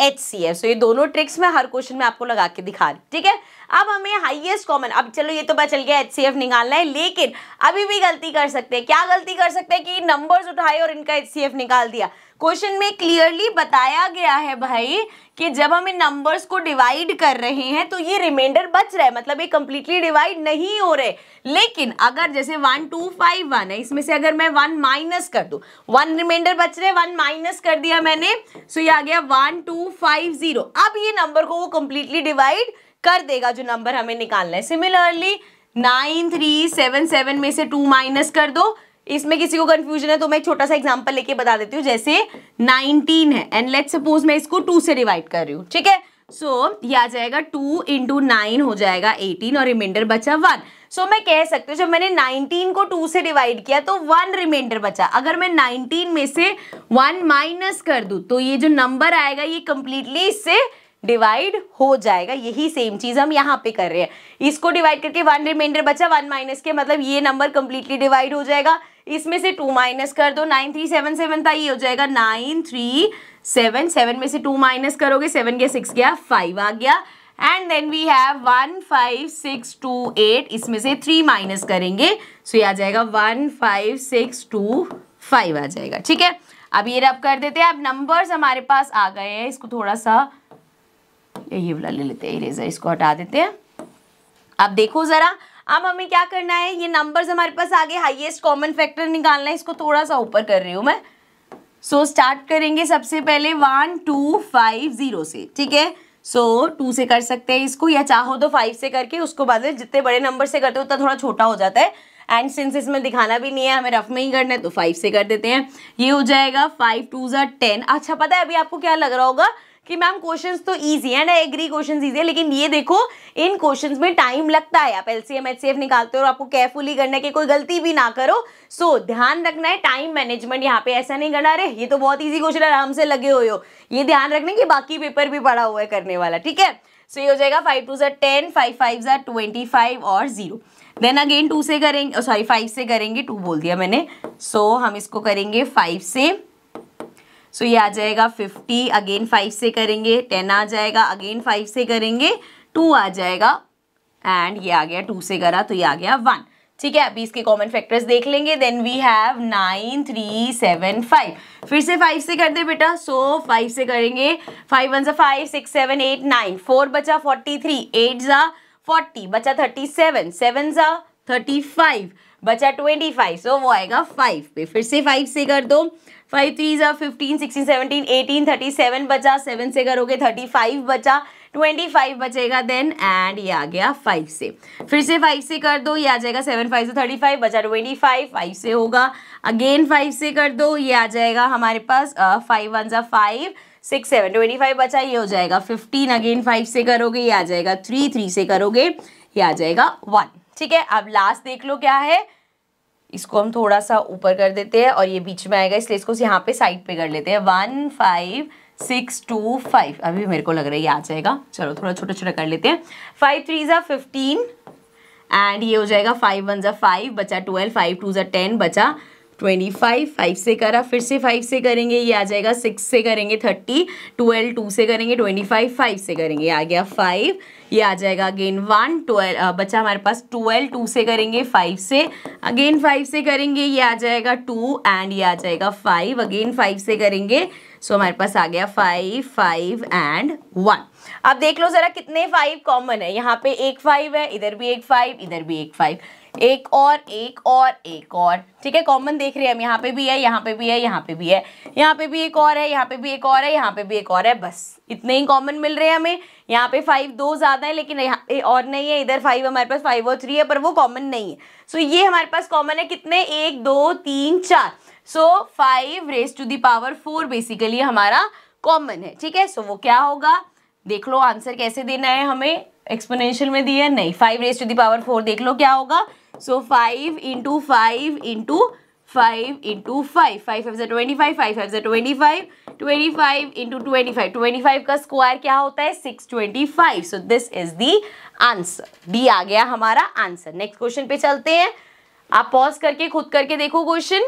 H C F so ये दोनों ट्रिक्स मैं हर क्वेश्चन में आपको लगा के दिखा रही ठीक है अब हमें हाईएस्ट कॉमन अब चलो ये तो पता चल गया एच सी एफ निकालना है लेकिन अभी भी गलती कर सकते हैं क्या गलती कर सकते हैं कि नंबर्स उठाए और इनका एच सी एफ निकाल दिया क्वेश्चन में क्लियरली बताया गया है भाई कि जब हम इन नंबर्स को डिवाइड कर रहे हैं तो ये रिमाइंडर बच रहा है मतलब ये कंप्लीटली डिवाइड नहीं हो रहे लेकिन अगर जैसे वन टू फाइव वन है इसमें से अगर मैं वन माइनस कर दू वन रिमाइंडर बच रहे वन माइनस कर दिया मैंने सो ये आ गया वन टू फाइव जीरो अब ये नंबर को वो कंप्लीटली डिवाइड कर देगा जो नंबर हमें निकालना है similarly nine three seven seven में से टू माइनस कर दो इसमें किसी को कंफ्यूजन है तो मैं छोटा सा एग्जांपल लेके बता देती हूँ जैसे 19 है एंड लेट सपोज मैं इसको टू से डिवाइड कर रही हूँ ठीक है सो so, ये आ जाएगा टू इंटू नाइन हो जाएगा एटीन और रिमाइंडर बचा वन सो so, मैं कह सकती हूँ जब मैंने नाइनटीन को टू से डिवाइड किया तो वन रिमाइंडर बचा अगर मैं नाइनटीन में से वन माइनस कर दू तो ये जो नंबर आएगा ये कंप्लीटली इससे डिवाइड हो जाएगा यही सेम चीज़ हम यहाँ पे कर रहे हैं इसको डिवाइड करके वन रिमाइंडर बचा वन माइनस के मतलब ये नंबर कंप्लीटली डिवाइड हो जाएगा इसमें से टू माइनस कर दो नाइन थ्री सेवन सेवन था ये हो जाएगा नाइन थ्री सेवन सेवन में से टू माइनस करोगे सेवन गया सिक्स गया फाइव आ गया and then we have one five six two eight इसमें से थ्री माइनस करेंगे सो ये आ जाएगा one five six two five आ जाएगा ठीक है अब ये रब कर देते हैं अब नंबर्स हमारे पास आ गए हैं इसको थोड़ा सा यही वाला ले लेते हैं इरेजर इसको हटा देते हैं अब देखो ज़रा अब हमें क्या करना है ये नंबर हमारे पास आगे हाइएस्ट कॉमन फैक्टर निकालना है इसको थोड़ा सा ऊपर कर रही हूँ मैं सो so, स्टार्ट करेंगे सबसे पहले वन टू फाइव ज़ीरो से ठीक है सो so, टू से कर सकते हैं इसको या चाहो तो फाइव से करके उसको बाद में जितने बड़े नंबर से करते हो उतना थोड़ा छोटा हो जाता है एंड सिंस इसमें दिखाना भी नहीं है हमें रफ में ही करना है तो फाइव से कर देते हैं ये हो जाएगा फाइव टू जो टेन अच्छा पता है अभी आपको क्या लग रहा होगा कि मैम क्वेश्चंस तो easy and I agree questions easy है लेकिन ये देखो इन क्वेश्चंस में टाइम लगता है आप एलसीएम एचसीएफ निकालते हो और आपको केयरफुली करना है कि कोई गलती भी ना करो सो so, ध्यान रखना है टाइम मैनेजमेंट यहाँ पे ऐसा नहीं करना अरे ये तो बहुत ईजी क्वेश्चन आराम से लगे हुए हो ये ध्यान रखना कि बाकी पेपर भी पड़ा हुआ है करने वाला ठीक है सो ये हो जाएगा फाइव टू जर टेन फाइव फाइव जर ट्वेंटी फाइव और ज़ीरो देन अगेन टू से करेंगे सॉरी फाइव से करेंगे टू बोल दिया मैंने सो so, हम इसको करेंगे फाइव से सो ये आ जाएगा फिफ्टी अगेन फाइव से करेंगे टेन आ जाएगा अगेन फाइव से करेंगे टू आ जाएगा एंड ये आ गया टू से करा तो ये आ गया वन ठीक है अभी इसके कॉमन फैक्टर्स देख लेंगे then we have nine three seven five फिर से फाइव से कर दे बेटा सो so, फाइव से करेंगे फाइव वन सा five six seven eight nine four बचा फोर्टी थ्री एट ज़ा फोर्टी बचा थर्टी सेवन सेवन ज़ा थर्टी फाइव बचा ट्वेंटी फाइव सो वो आएगा फाइव पे फिर से फाइव से कर दो फाइव थ्री ज़ा fifteen sixteen seventeen eighteen thirty seven बचा सेवन से करोगे थर्टी फाइव बचा ट्वेंटी फाइव बचेगा देन एंड ये आ गया फाइव से फिर से फाइव से कर दो ये आ जाएगा सेवन फाइव से थर्टी फाइव बचा ट्वेंटी फाइव फाइव से होगा अगेन फाइव से कर दो ये आ जाएगा हमारे पास फाइव वन ज़ा five six seven twenty five बचा ये हो जाएगा फिफ्टीन अगेन फाइव से करोगे ये आ जाएगा थ्री थ्री से करोगे ये आ जाएगा वन ठीक है अब लास्ट देख लो क्या है इसको हम थोड़ा सा ऊपर कर देते हैं और ये बीच में आएगा इसलिए इसको यहाँ पे साइड पे कर लेते हैं one five six two five अभी मेरे को लग रहा है ये आ जाएगा चलो थोड़ा छोटा छोटा कर लेते हैं फाइव थ्री ज़ा फिफ्टीन एंड ये हो जाएगा फाइव वन ज़ा फाइव बचा ट्वेल्व फाइव टू ज़ा टेन बचा ट्वेंटी फाइव फाइव से करा फिर से फाइव से करेंगे ये आ जाएगा सिक्स से करेंगे थर्टी ट्वेल्व टू से करेंगे ट्वेंटी फाइव फाइव से करेंगे आ गया फाइव ये आ जाएगा अगेन वन ट्वेल्व बच्चा हमारे पास ट्वेल्व टू से करेंगे फाइव से अगेन फाइव से करेंगे ये आ जाएगा टू एंड ये आ जाएगा फाइव अगेन फाइव से करेंगे सो so, हमारे पास आ गया फाइव फाइव एंड वन अब देख लो जरा कितने फाइव कॉमन है यहाँ पे एक फाइव है इधर भी एक फाइव इधर भी एक फाइव एक और एक और एक और ठीक है कॉमन देख रहे हैं हम यहाँ पे भी है यहाँ पे भी है यहाँ पे भी है यहाँ पे भी एक और है यहाँ पे भी एक और है यहाँ पे भी एक और है बस इतने ही कॉमन मिल रहे हैं हमें यहाँ पे फाइव दो ज़्यादा है लेकिन यहाँ और नहीं है इधर फाइव हमारे पास फाइव और थ्री है पर वो कॉमन नहीं है सो so, ये हमारे पास कॉमन है कितने एक दो तीन चार so five raise to power four basically हमारा कॉमन है ठीक है सो so, वो क्या होगा देख लो आंसर कैसे देना है हमें एक्सपोनेंशियल में दिया नहीं five raise to power four देख लो क्या होगा so five into five into five into five five five से ट्वेंटी फाइव फाइव से into twenty five twenty five का स्क्वायर क्या होता है six twenty five so this is the answer D आ गया हमारा आंसर नेक्स्ट क्वेश्चन पे चलते हैं आप पॉज करके खुद करके देखो क्वेश्चन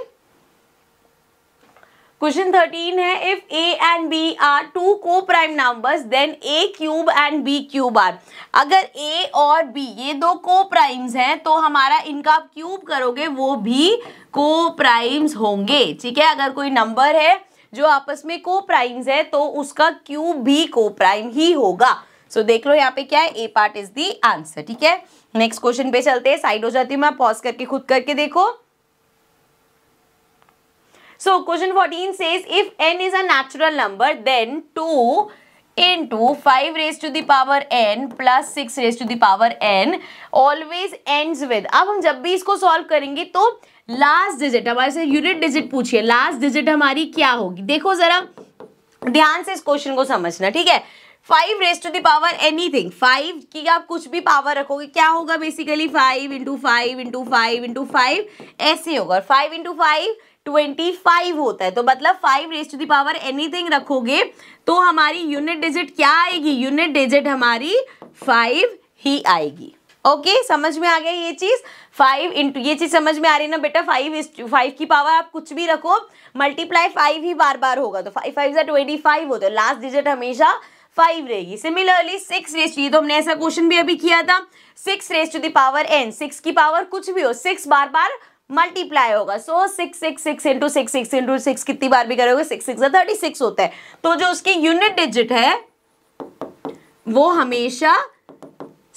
क्वेश्चन थर्टीन है if A and B are two coprime numbers then A cube and B cube are अगर ए और बी ये दो को प्राइम्स हैं तो हमारा इनका आप क्यूब करोगे वो भी को प्राइम्स होंगे ठीक है अगर कोई नंबर है जो आपस में को प्राइम्स है तो उसका क्यूब भी को प्राइम ही होगा सो so, देख लो यहाँ पे क्या है A part is the answer ठीक है नेक्स्ट क्वेश्चन पे चलते हैं साइड हो जाती है मैं पॉज करके खुद करके देखो So question 14 says if n is a natural number then 2 into 5 raised to the power n plus 6 raised to the power n always ends with अब हम जब भी इसको सॉल्व करेंगे तो लास्ट डिजिट हमारे से यूनिट डिजिट पूछिए लास्ट डिजिट हमारी क्या होगी देखो जरा ध्यान से इस क्वेश्चन को समझना ठीक है five raise to the power anything five की आप कुछ भी पावर रखोगे क्या होगा basically five into five into five into five ऐसे होगा five into five twenty five होता है तो मतलब five raise to power anything रखोगे तो हमारी यूनिट डिजिट क्या आएगी यूनिट डिजिट हमारी फाइव ही आएगी ओके okay, समझ में आ गया ये चीज़ फाइव इंटू ये चीज़ समझ में आ रही है ना बेटा फाइव इस फाइव की पावर आप कुछ भी रखो मल्टीप्लाई फाइव ही बार बार होगा तो फाइव फाइव सा ट्वेंटी फाइव होते है लास्ट डिजिट हमेशा फाइव रहेगी सिमिलरली सिक्स रेस ये तो हमने ऐसा क्वेश्चन भी अभी किया था six raise to power N six की पावर कुछ भी हो सिक्स बार बार मल्टीप्लाई होगा so six six six into six six into six कितनी बार भी करोगे सिक्स सिक्स थर्टी सिक्स होता है तो जो उसकी यूनिट डिजिट है वो हमेशा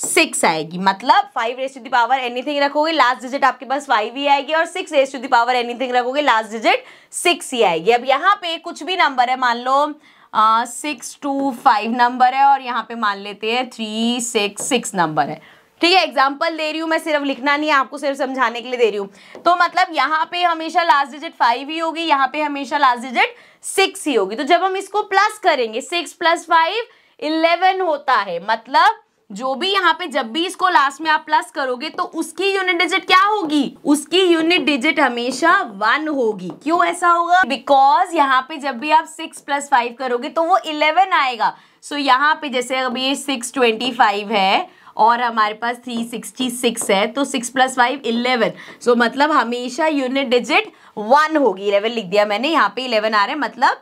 सिक्स आएगी मतलब five raise to the power anything रखोगे लास्ट डिजिट आपके पास फाइव ही आएगी और six raise to the power anything रखोगे लास्ट डिजिट सिक्स ही आएगी अब यहाँ पे कुछ भी नंबर है मान लो सिक्स टू फाइव नंबर है और यहाँ पे मान लेते हैं थ्री सिक्स सिक्स नंबर है ठीक है एग्जाम्पल दे रही हूँ मैं सिर्फ लिखना नहीं है आपको सिर्फ समझाने के लिए दे रही हूँ तो मतलब यहाँ पे हमेशा लास्ट डिजिट फाइव ही होगी यहाँ पे हमेशा लास्ट डिजिट सिक्स ही होगी तो जब हम इसको प्लस करेंगे सिक्स प्लस फाइव इलेवन होता है मतलब जो भी यहाँ पे जब भी इसको लास्ट में आप प्लस करोगे तो उसकी यूनिट डिजिट क्या होगी उसकी यूनिट डिजिट हमेशा वन होगी क्यों ऐसा होगा बिकॉज यहाँ पे जब भी आप सिक्स प्लस फाइव करोगे तो वो इलेवन आएगा सो so, यहाँ पे जैसे अभी ये सिक्स ट्वेंटी फाइव है और हमारे पास 366 है तो 6 प्लस फाइव इलेवन सो मतलब हमेशा यूनिट डिजिट वन होगी इलेवन लिख दिया मैंने यहाँ पे इलेवन आ रहा है मतलब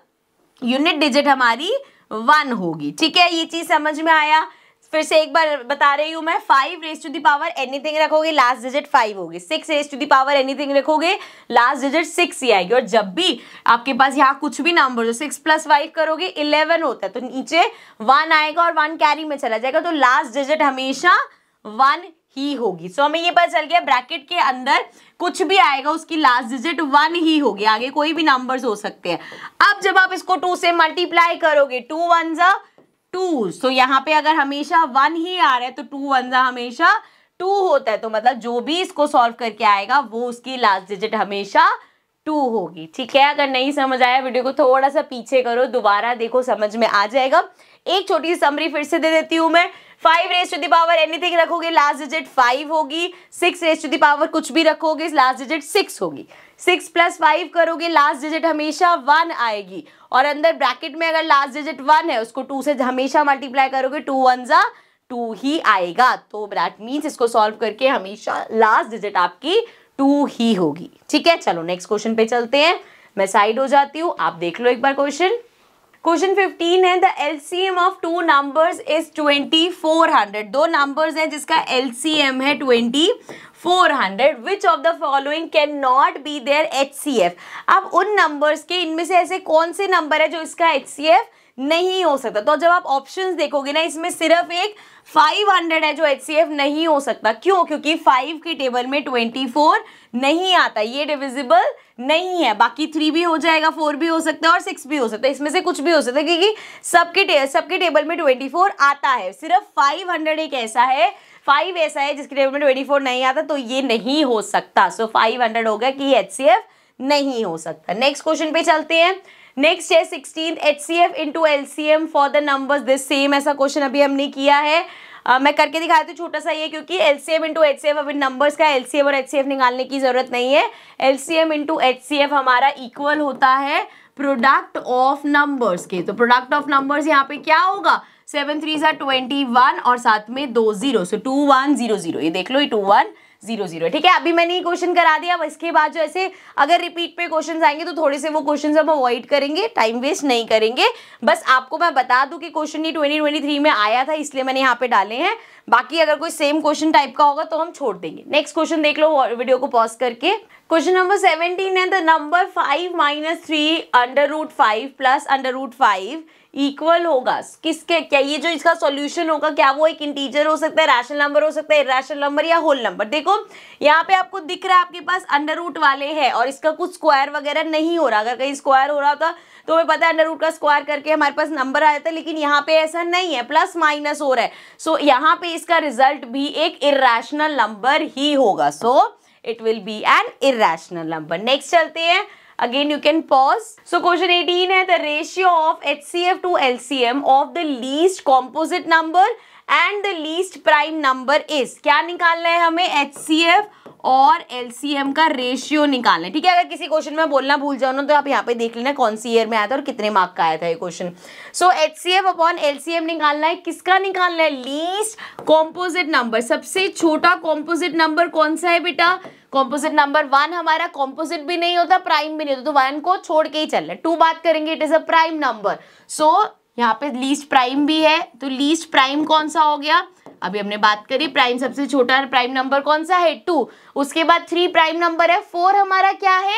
यूनिट डिजिट हमारी वन होगी ठीक है ये चीज़ समझ में आया फिर से एक बार बता रही हूँ मैं five raise to the power anything रखोगे लास्ट डिजिट फाइव होगी six raise to the power anything रखोगे लास्ट डिजिट सिक्स ही आएगी और जब भी आपके पास यहाँ कुछ भी नंबर हो सिक्स प्लस फाइव करोगे इलेवन होता है तो नीचे वन आएगा और वन कैरी में चला जाएगा तो लास्ट डिजिट हमेशा वन ही होगी सो so, हमें ये पता चल गया ब्रैकेट के अंदर कुछ भी आएगा उसकी लास्ट डिजिट वन ही होगी आगे कोई भी नंबर्स हो सकते हैं अब जब आप इसको टू से मल्टीप्लाई करोगे टू वन ज़ा टू सो so, यहाँ पे अगर हमेशा वन ही आ रहा है तो टू वन हमेशा टू होता है तो मतलब जो भी इसको सॉल्व करके आएगा वो उसकी लास्ट डिजिट हमेशा टू होगी ठीक है अगर नहीं समझ आया वीडियो को थोड़ा सा पीछे करो दोबारा देखो समझ में आ जाएगा एक छोटी समरी फिर से दे देती हूँ मैं five raise to the power anything रखोगे लास्ट डिजिट फाइव होगी सिक्स रेस टू दावर कुछ भी रखोगे लास्ट डिजिट सिक्स होगी सिक्स प्लस फाइव करोगे लास्ट डिजिट हमेशा वन आएगी और अंदर ब्रैकेट में अगर लास्ट डिजिट वन है उसको टू से हमेशा मल्टीप्लाई करोगे टू वन ज़ा टू ही आएगा तो दैट मीन्स इसको सॉल्व करके हमेशा लास्ट डिजिट आपकी टू ही होगी ठीक है चलो नेक्स्ट क्वेश्चन पे चलते हैं मैं साइड हो जाती हूँ आप देख लो एक बार क्वेश्चन क्वेश्चन 15 है the L C M of two numbers is 2400 दो नंबर्स हैं जिसका एल सी एम है 2400 400 which of the following can not be their H अब उन नंबर्स के इनमें से ऐसे कौन से नंबर है जो इसका एच नहीं हो सकता तो जब आप ऑप्शंस देखोगे ना इसमें सिर्फ एक 500 है जो एच नहीं हो सकता क्यों क्योंकि 5 की टेबल में 24 नहीं आता ये डिविजिबल नहीं है बाकी थ्री भी हो जाएगा फोर भी हो सकता है और सिक्स भी हो सकता है इसमें से कुछ भी हो सकता है क्योंकि सबके सबके टेबल में 24 आता है सिर्फ 500 एक ऐसा है फाइव ऐसा है जिसकी टेबल में ट्वेंटी फोर नहीं आता तो ये नहीं हो सकता सो फाइव हंड्रेड हो गया कि एच सी एफ नहीं हो सकता नेक्स्ट क्वेश्चन पे चलते हैं नेक्स्ट है sixteen H C F into L C M for the number this same ऐसा क्वेश्चन अभी हमने किया है Uh, मैं करके दिखाती हूँ छोटा सा ये क्योंकि L C M into H C F अभी नंबर्स का एल सी एम और एच सी एफ निकालने की ज़रूरत नहीं है L C M into H C F हमारा इक्वल होता है प्रोडक्ट ऑफ नंबर्स के तो प्रोडक्ट ऑफ नंबर्स यहाँ पे क्या होगा सेवन थ्री सा ट्वेंटी वन और साथ में दो zero so two one zero zero ये देख लो ये टू वन जीरो जीरो ठीक है अभी मैंने ये क्वेश्चन करा दिया अब इसके बाद जो ऐसे अगर रिपीट पे क्वेश्चन आएंगे तो थोड़े से वो क्वेश्चन हम अवॉइड करेंगे टाइम वेस्ट नहीं करेंगे बस आपको मैं बता दूं कि क्वेश्चन ये ट्वेंटी ट्वेंटी थ्री में आया था इसलिए मैंने यहाँ पे डाले हैं बाकी अगर कोई सेम क्वेश्चन टाइप का होगा तो हम छोड़ देंगे नेक्स्ट क्वेश्चन देख लो वीडियो को पॉज करके क्वेश्चन नंबर सेवेंटीन है the number five minus three under root five plus under root five equal होगा किसके क्या ये जो इसका सॉल्यूशन होगा क्या वो एक इंटीजर हो सकता है रैशनल नंबर हो सकता है इरेशनल नंबर या होल नंबर देखो यहाँ पे आपको दिख रहा है आपके पास अंडर रूट वाले हैं और इसका कुछ स्क्वायर वगैरह नहीं हो रहा अगर कहीं स्क्वायर हो रहा होता तो हमें पता है अंडर रूट का स्क्वायर करके हमारे पास नंबर जाता है लेकिन यहाँ पे ऐसा नहीं है प्लस माइनस हो रहा है सो so, यहाँ पे इसका रिजल्ट भी एक इेशनल नंबर ही होगा so it will be an irrational number next चलते हैं again you can pause so question eighteen है the ratio of H C F to L C M of the least composite number and the least prime number is क्या निकालना है हमें H C F और LCM का ratio निकालना है ठीक है अगर किसी क्वेश्चन में बोलना भूल जाओ ना तो आप यहाँ पे देख लेना कौन सी ईयर में आया था और कितने मार्क का आया था ये question so H C F upon M निकालना है किसका निकालना है लीस्ट कॉम्पोजिट नंबर सबसे छोटा कॉम्पोजिट नंबर कौन सा है बेटा कॉम्पोजिट नंबर वन हमारा कॉम्पोजिट भी नहीं होता प्राइम भी नहीं होता तो वन को छोड़ के ही चलना टू बात करेंगे it is a prime number so यहाँ पे लीस्ट प्राइम भी है तो लीस्ट प्राइम कौन सा हो गया अभी हमने बात करी प्राइम सबसे छोटा प्राइम नंबर कौन सा है टू उसके बाद थ्री प्राइम नंबर है फोर हमारा क्या है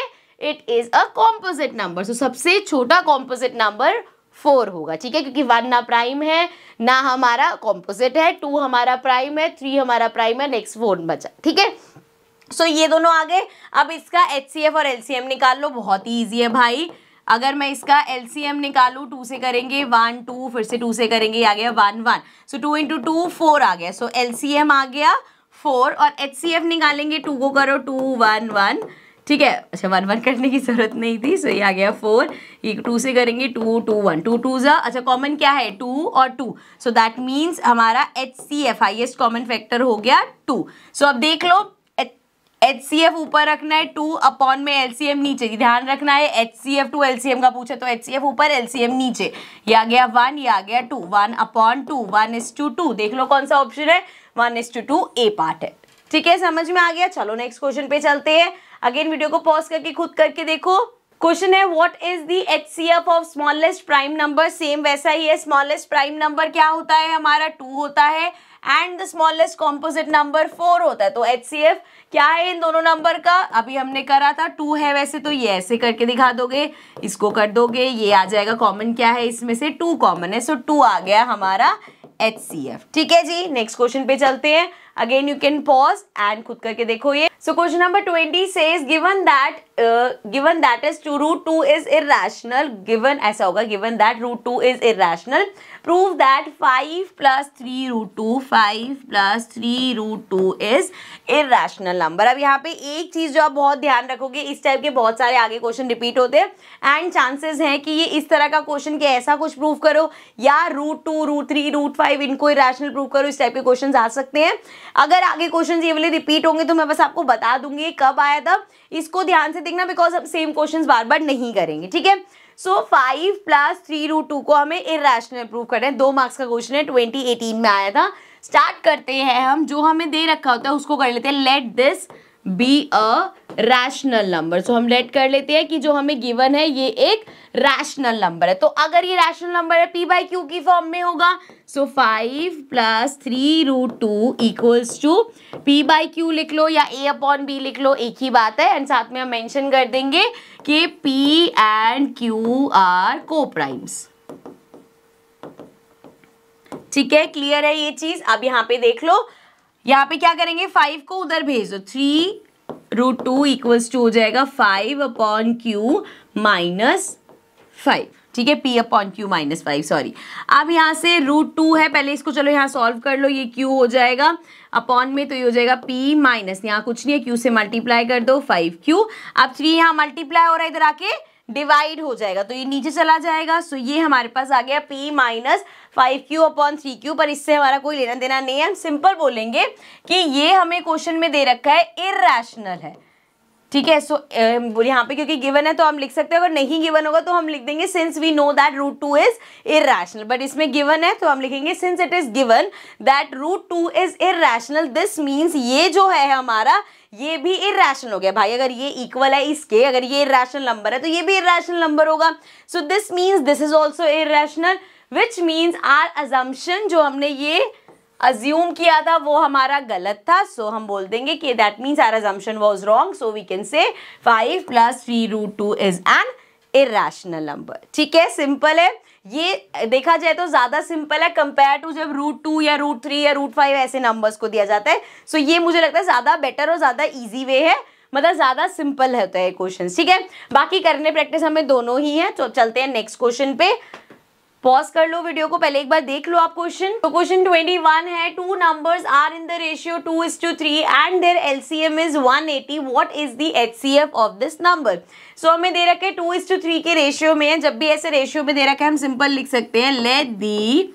it is a composite number so सबसे छोटा कॉम्पोजिट नंबर फोर होगा ठीक है क्योंकि वन ना प्राइम है ना हमारा कॉम्पोजिट है टू हमारा प्राइम है थ्री हमारा प्राइम है नेक्स्ट फोर बचा ठीक है सो ये दोनों आ गए अब इसका एच और एल निकाल लो बहुत ही ईजी है भाई अगर मैं इसका एलसीएम निकालू टू से करेंगे वन टू फिर से टू से करेंगे आ गया one one so two into two four आ गया सो एल so, एम आ गया फोर और एच निकालेंगे टू को करो टू वन वन ठीक है अच्छा वन वन करने की जरूरत नहीं थी सो ये आ गया फोर ये टू से करेंगे two two one two two ज़ा अच्छा कॉमन क्या है टू और टू सो दैट मीन्स हमारा H C F highest common factor हो गया टू सो so, अब देख लो एच सी एफ ऊपर रखना है टू अपॉन में एल सी एम नीचे ध्यान रखना है H C F to L C M का पूछा तो एच सी एफ ऊपर एल सी एम नीचे ये आ गया वन ये आ गया two one upon two one is to two देख लो कौन सा ऑप्शन है one is to two A part है ठीक है समझ में आ गया चलो नेक्स्ट क्वेश्चन पे चलते हैं अगेन वीडियो को पॉज करके खुद करके देखो क्वेश्चन है what is the H C F of smallest prime number same वैसा ही है स्मॉलेस्ट प्राइम नंबर क्या होता है हमारा टू होता है and the smallest composite number four होता है तो एच क्या है इन दोनों नंबर का अभी हमने करा था टू है वैसे तो ये ऐसे करके दिखा दोगे इसको कर दोगे ये आ जाएगा कॉमन क्या है इसमें से टू कॉमन है सो so टू आ गया हमारा एच सी एफ ठीक है जी नेक्स्ट क्वेश्चन पे चलते हैं again you can pause and खुद करके देखो ये so question number twenty says given that given that is two root two is irrational given ऐसा होगा given that root two is irrational prove that five plus three root two five plus three root two is irrational number अब यहाँ पे एक चीज़ जो आप बहुत ध्यान रखोगे इस टाइप के बहुत सारे आगे क्वेश्चन रिपीट होते हैं एंड चांसेस हैं कि ये इस तरह का क्वेश्चन के ऐसा कुछ प्रूव करो या root two root three root five इनको इेशनल प्रूव करो इस टाइप के क्वेश्चन आ सकते हैं अगर आगे क्वेश्चन ये वाले रिपीट होंगे तो मैं बस आपको बता दूंगी कब आया था इसको ध्यान से देखना बिकॉज अब सेम क्वेश्चन बार बार नहीं करेंगे ठीक है so five plus three root two को हमें इेशनल प्रूव करना है दो मार्क्स का क्वेश्चन है ट्वेंटी एटीन में आया था स्टार्ट करते हैं हम जो हमें दे रखा होता है उसको कर लेते हैं let this be a rational number so हम लेट कर लेते हैं कि जो हमें गिवन है ये एक रैशनल नंबर है तो अगर ये रैशनल नंबर है पी बाई क्यू की फॉर्म में होगा so five plus three root two equals to P by Q लिख लो या ए अपॉन बी लिख लो एक ही बात है एंड साथ में हम मेंशन कर देंगे कि P and Q are coprimes ठीक है क्लियर है ये चीज अब यहाँ पे देख लो यहाँ पे क्या करेंगे फाइव को उधर भेज दो three root two equals to हो जाएगा five upon Q minus five ठीक है P upon Q minus five sorry अब यहाँ से रूट टू है पहले इसको चलो यहाँ सॉल्व कर लो ये क्यू हो जाएगा अपॉन में तो ये हो जाएगा पी माइनस यहाँ कुछ नहीं है क्यू से मल्टीप्लाई कर दो फाइव क्यू अब थ्री यहाँ मल्टीप्लाई हो रहा है इधर आके डिवाइड हो जाएगा तो ये नीचे चला जाएगा सो ये हमारे पास आ गया P minus five Q upon three Q पर इससे हमारा कोई लेना देना नहीं है हम सिंपल बोलेंगे कि ये हमें क्वेश्चन में दे रखा है इरेशनल है ठीक है सो यहाँ पे क्योंकि गिवन है तो हम लिख सकते हैं अगर नहीं गिवन होगा तो हम लिख देंगे since we know that root two is irrational but इसमें गिवन है तो हम लिखेंगे since it is given that root two is irrational this means ये जो है हमारा ये भी इेशनल हो गया भाई अगर ये इक्वल है इसके अगर ये इेशनल नंबर है तो ये भी इेशनल नंबर होगा so this means this is also irrational which means our assumption जो हमने ये अज्यूम किया था वो हमारा गलत था सो हम बोल देंगे कि that means our assumption was wrong so we can say five plus three root two is an irrational number ठीक है सिंपल है ये देखा जाए तो ज़्यादा सिंपल है कंपेयर टू जब रूट टू या रूट थ्री या रूट फाइव ऐसे नंबर्स को दिया जाता है सो so ये मुझे लगता है ज़्यादा बेटर और ज़्यादा ईजी वे है मतलब ज़्यादा सिंपल होता है क्वेश्चन ठीक है बाकी करने प्रैक्टिस हमें दोनों ही है तो चलते हैं नेक्स्ट क्वेश्चन पे पॉज कर लो वीडियो को पहले एक बार देख लो आप क्वेश्चन तो क्वेश्चन ट्वेंटी वन है two numbers are in the ratio two is to three and their L C M is one eighty what is the F of this number so हमें दे रखे टू इज टू थ्री के ratio में जब भी ऐसे ratio में दे रखे हम सिंपल लिख सकते हैं let the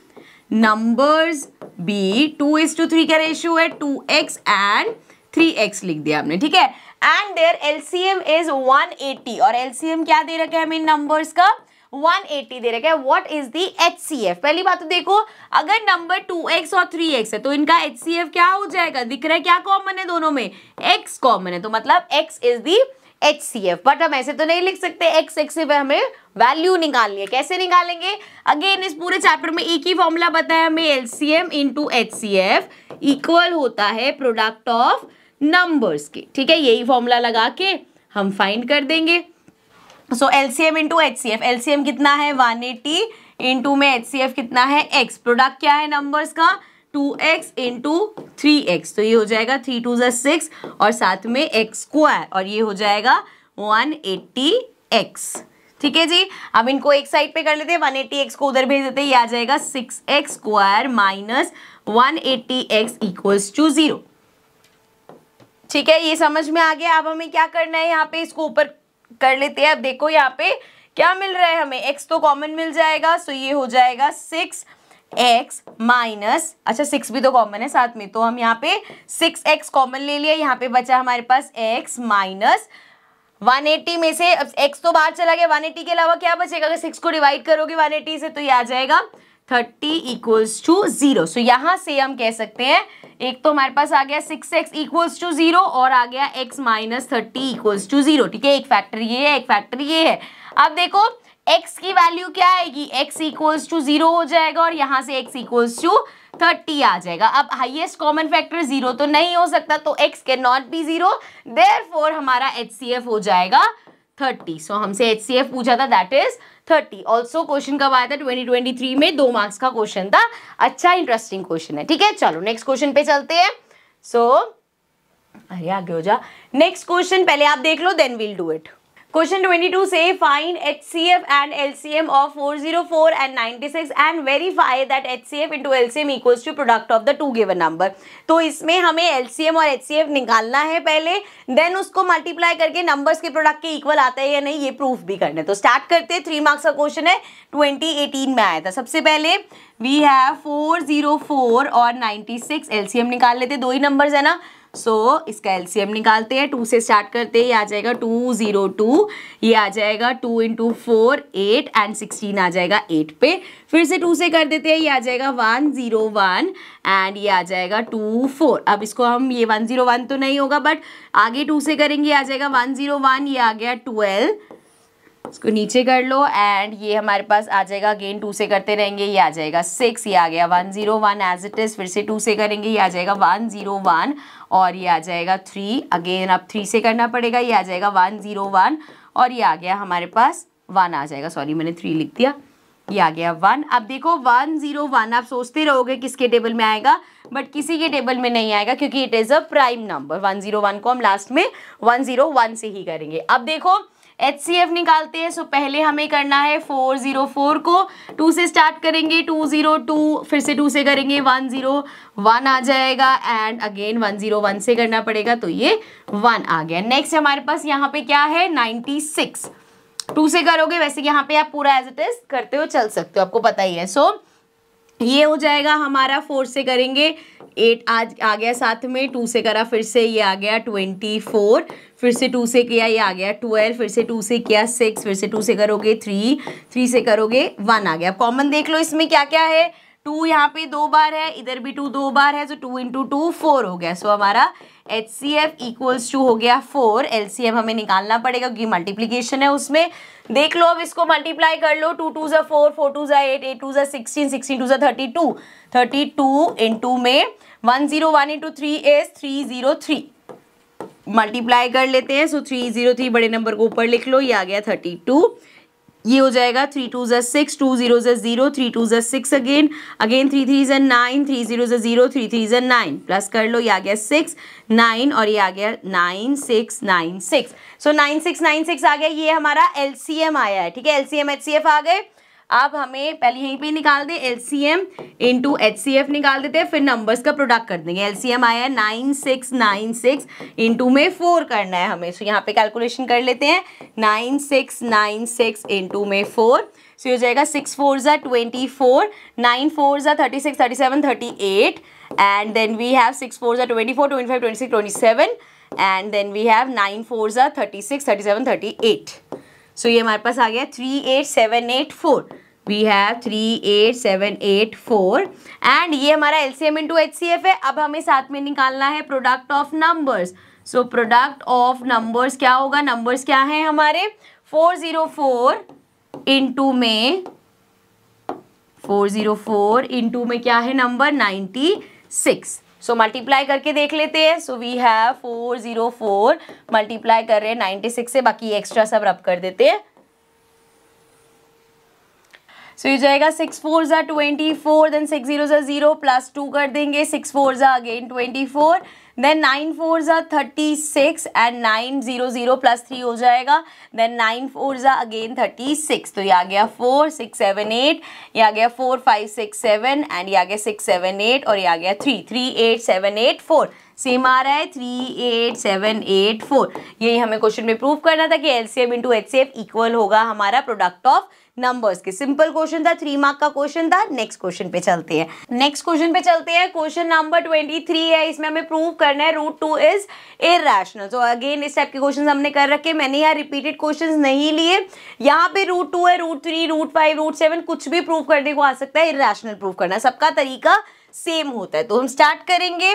numbers be two is to three का रेशियो है two X and three X लिख दिया हमने ठीक है and their L C M is one eighty और एल सी एम क्या दे रखे हमें नंबर्स का 180 दे रखा है व्हाट इज दी एच पहली बात तो देखो अगर नंबर 2x और 3x है तो इनका एच क्या हो जाएगा दिख रहा है क्या कॉमन है दोनों में x कॉमन है तो मतलब x is the H C F but हम ऐसे तो नहीं लिख सकते x x से हमें वैल्यू निकालनी है कैसे निकालेंगे अगेन इस पूरे चैप्टर में एक ही फॉर्मूला बताया हमें L C M to H C F equal होता है प्रोडक्ट ऑफ नंबर्स के ठीक है यही फॉर्मूला लगा के हम फाइंड कर देंगे so L C M into H C F L C M कितना है वन एटी इंटू में एच सी एफ कितना है एक्स प्रोडक्ट क्या है नंबर्स का two X into three X तो ये हो जाएगा थ्री टू जै सिक्स और साथ में एक्स स्क्वायर और ये हो जाएगा वन एट्टी एक्स ठीक है जी अब इनको एक साइड पे कर लेते हैं वन एट्टी एक्स को उधर भेज देते हैं ये आ जाएगा six X square minus one eighty X equals to zero ठीक है ये समझ में आ गया अब हमें क्या करना है यहाँ पे इसको ऊपर कर लेते हैं अब देखो यहाँ पे क्या मिल रहा है हमें एक्स तो कॉमन मिल जाएगा सो ये हो जाएगा सिक्स एक्स माइनस अच्छा सिक्स भी तो कॉमन है साथ में तो हम यहाँ पे सिक्स एक्स कॉमन ले लिया यहाँ पे बचा हमारे पास एक्स माइनस 180 में से अब एक्स तो बाहर चला गया 180 के अलावा क्या बचेगा अगर सिक्स को डिवाइड करोगे 180 से तो ये आ जाएगा thirty equals to zero so यहाँ से हम कह सकते हैं एक तो हमारे पास आ गया six X equals to zero और आ गया X minus thirty equals to zero ठीक है एक फैक्टर ये है एक फैक्टर ये है अब देखो एक्स की वैल्यू क्या आएगी एक्स इक्वल्स टू जीरो हो जाएगा और यहाँ से एक्स इक्वल्स टू थर्टी आ जाएगा अब हाईएस्ट कॉमन फैक्टर जीरो तो नहीं हो सकता तो X can not be zero there हमारा एच हो जाएगा थर्टी सो so, हमसे एच पूछा था that is thirty also question कब आया था ट्वेंटी ट्वेंटी थ्री में दो मार्क्स का क्वेश्चन था अच्छा इंटरेस्टिंग क्वेश्चन है ठीक है चलो नेक्स्ट क्वेश्चन पे चलते हैं सो so, अरे आगे हो जा नेक्स्ट क्वेश्चन पहले आप देख लो then will do it question 22 से find H C F find HCF and LCM of 404 and 96 C F into L C M equals to product of the two given number तो इसमें हमें L C M और H C F निकालना है पहले then उसको multiply करके numbers के प्रोडक्ट के इक्वल आता है या नहीं ये प्रूफ भी करना है तो स्टार्ट करते हैं थ्री मार्क्स का क्वेश्चन है 2018 में आया था सबसे पहले वी हैव 404 और 96 LCM निकाल लेते दो ही नंबर्स है ना सो so, इसका एलसीएम निकालते हैं टू से स्टार्ट करते हैं ये आ जाएगा टू ज़ीरो टू ये आ जाएगा two into four eight and sixteen आ जाएगा एट पे फिर से टू से कर देते हैं ये आ जाएगा वन ज़ीरो वन एंड ये आ जाएगा टू फोर अब इसको हम ये वन ज़ीरो वन तो नहीं होगा बट आगे टू से करेंगे आ जाएगा वन ज़ीरो वन ये आ गया ट्वेल्व इसको नीचे कर लो एंड ये हमारे पास आ जाएगा अगेन टू से करते रहेंगे ये आ जाएगा सिक्स ये आ गया one zero one as it is फिर से टू से करेंगे ये आ जाएगा वन जीरो वन और ये आ जाएगा थ्री अगेन अब थ्री से करना पड़ेगा ये आ जाएगा वन ज़ीरो वन और ये आ गया हमारे पास वन आ जाएगा सॉरी मैंने थ्री लिख दिया ये आ गया वन अब देखो वन जीरो वन आप सोचते रहोगे किसके टेबल में आएगा बट किसी के टेबल में नहीं आएगा क्योंकि it is a prime number one zero one को हम लास्ट में वन जीरो वन से ही करेंगे अब देखो एच सी एफ निकालते हैं सो पहले हमें करना है फोर ज़ीरो फोर को टू से स्टार्ट करेंगे टू ज़ीरो टू फिर से टू से करेंगे वन ज़ीरो वन आ जाएगा and again one zero one से करना पड़ेगा तो ये वन आ गया नेक्स्ट हमारे पास यहाँ पे क्या है नाइन्टी सिक्स टू से करोगे वैसे यहाँ पे आप पूरा एज इट इज करते हो चल सकते हो आपको पता ही है सो so, ये हो जाएगा हमारा फोर से करेंगे एट आज आ गया साथ में टू से करा फिर से ये आ गया ट्वेंटी फोर फिर से टू से किया ये आ गया ट्वेल्व फिर से टू से किया सिक्स फिर से टू से करोगे थ्री थ्री से करोगे वन आ गया कॉमन देख लो इसमें क्या क्या है टू यहाँ पे दो बार है इधर भी टू दो बार है सो तो टू इंटू टू फोर हो गया सो so, हमारा H C F equals to हो गया फोर एल सी एफ हमें निकालना पड़ेगा क्योंकि मल्टीप्लीकेशन है उसमें देख लो अब इसको मल्टीप्लाई कर लो टू टू जै फोर फोर टू जै एट एट टू जै सिक्सटीन सिक्सटीन टू जै thirty two thirty two into में one zero one into three as three zero three multiply कर लेते हैं सो थ्री ज़ीरो थ्री बड़े नंबर को ऊपर लिख लो ये आ गया थर्टी टू ये हो जाएगा थ्री टू ज़ सिक्स टू ज़ीरो ज़ ज़ीरो थ्री टू ज़ six again again three three ज़ नाइन थ्री ज़ीरो ज़ ज़ीरो थ्री थ्री ज़ नाइन प्लस कर लो ये आ गया सिक्स नाइन और ये आ गया nine six nine six so nine six nine six आ गया ये हमारा एल आया है ठीक है एल सी आ गए अब हमें पहले यहीं पे निकाल दें L C M into H C F निकाल देते हैं फिर नंबर्स का प्रोडक्ट कर देंगे एल सी एम आया nine six nine six into में फोर करना है हमें सो यहाँ पे कैलकुलेशन कर लेते हैं nine six nine six into में फोर सो ये हो जाएगा सिक्स फोर ज़ा ट्वेंटी फोर नाइन फोर ज़ा thirty six thirty seven thirty eight and then we have six four ज़ा twenty four twenty five twenty six twenty seven and then we have nine four ज़ा thirty six thirty seven thirty eight so ये हमारे पास आ गया three eight seven eight four we have three eight seven eight four and ये हमारा L C M into H C F है अब हमें साथ में निकालना है product of numbers so product of numbers क्या होगा नंबर्स क्या हैं हमारे फोर ज़ीरो फोर इंटू में फोर ज़ीरो फोर इंटू में क्या है number ninety six so multiply करके देख लेते हैं so we have four zero four multiply कर रहे हैं नाइन्टी सिक्स से बाकी एक्स्ट्रा सब रब कर देते हैं सो so, ये जाएगा सिक्स फोर ज़ा twenty four then six zero ज़ा ज़ीरो प्लस टू कर देंगे सिक्स फोर ज़ा again twenty four then nine four ज़ा thirty six and nine zero zero plus three हो जाएगा देन नाइन फोर ज़ा अगेन थर्टी सिक्स तो ये आ गया फोर सिक्स सेवन एट ये आ गया four five six seven and ये आ गया सिक्स सेवन एट और ये आ गया three three eight seven eight four same आ रहा है three eight seven eight four यही हमें क्वेश्चन में प्रूव करना था कि L C M into H C F equal होगा हमारा प्रोडक्ट ऑफ नंबर्स के सिंपल क्वेश्चन था थ्री मार्क का क्वेश्चन था नेक्स्ट क्वेश्चन पे चलते हैं नेक्स्ट क्वेश्चन पे चलते हैं क्वेश्चन नंबर ट्वेंटी थ्री है इसमें हमें प्रूव करना है root two is irrational so again इस टाइप के क्वेश्चन हमने कर रखे मैंने यहाँ रिपीटेड क्वेश्चन नहीं लिए यहाँ पे रूट टू है root three root five root seven कुछ भी प्रूव करने को आ सकता है इेशनल प्रूव करना सबका तरीका सेम होता है तो हम स्टार्ट करेंगे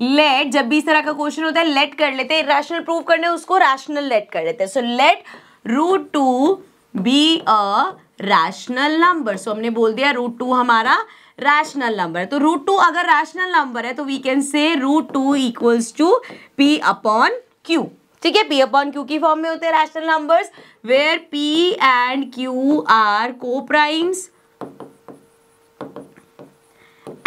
लेट जब भी इस तरह का क्वेश्चन होता है लेट कर लेते हैं रैशनल प्रूव करने उसको रैशनल लेट कर लेते हैं so let root two be a rational number so हमने बोल दिया रूट टू हमारा रैशनल नंबर तो है तो रूट टू अगर रैशनल नंबर है तो we can say root two equals to P upon Q ठीक है पी अपॉन क्यू की फॉर्म में होते हैं rational numbers where P and Q are coprimes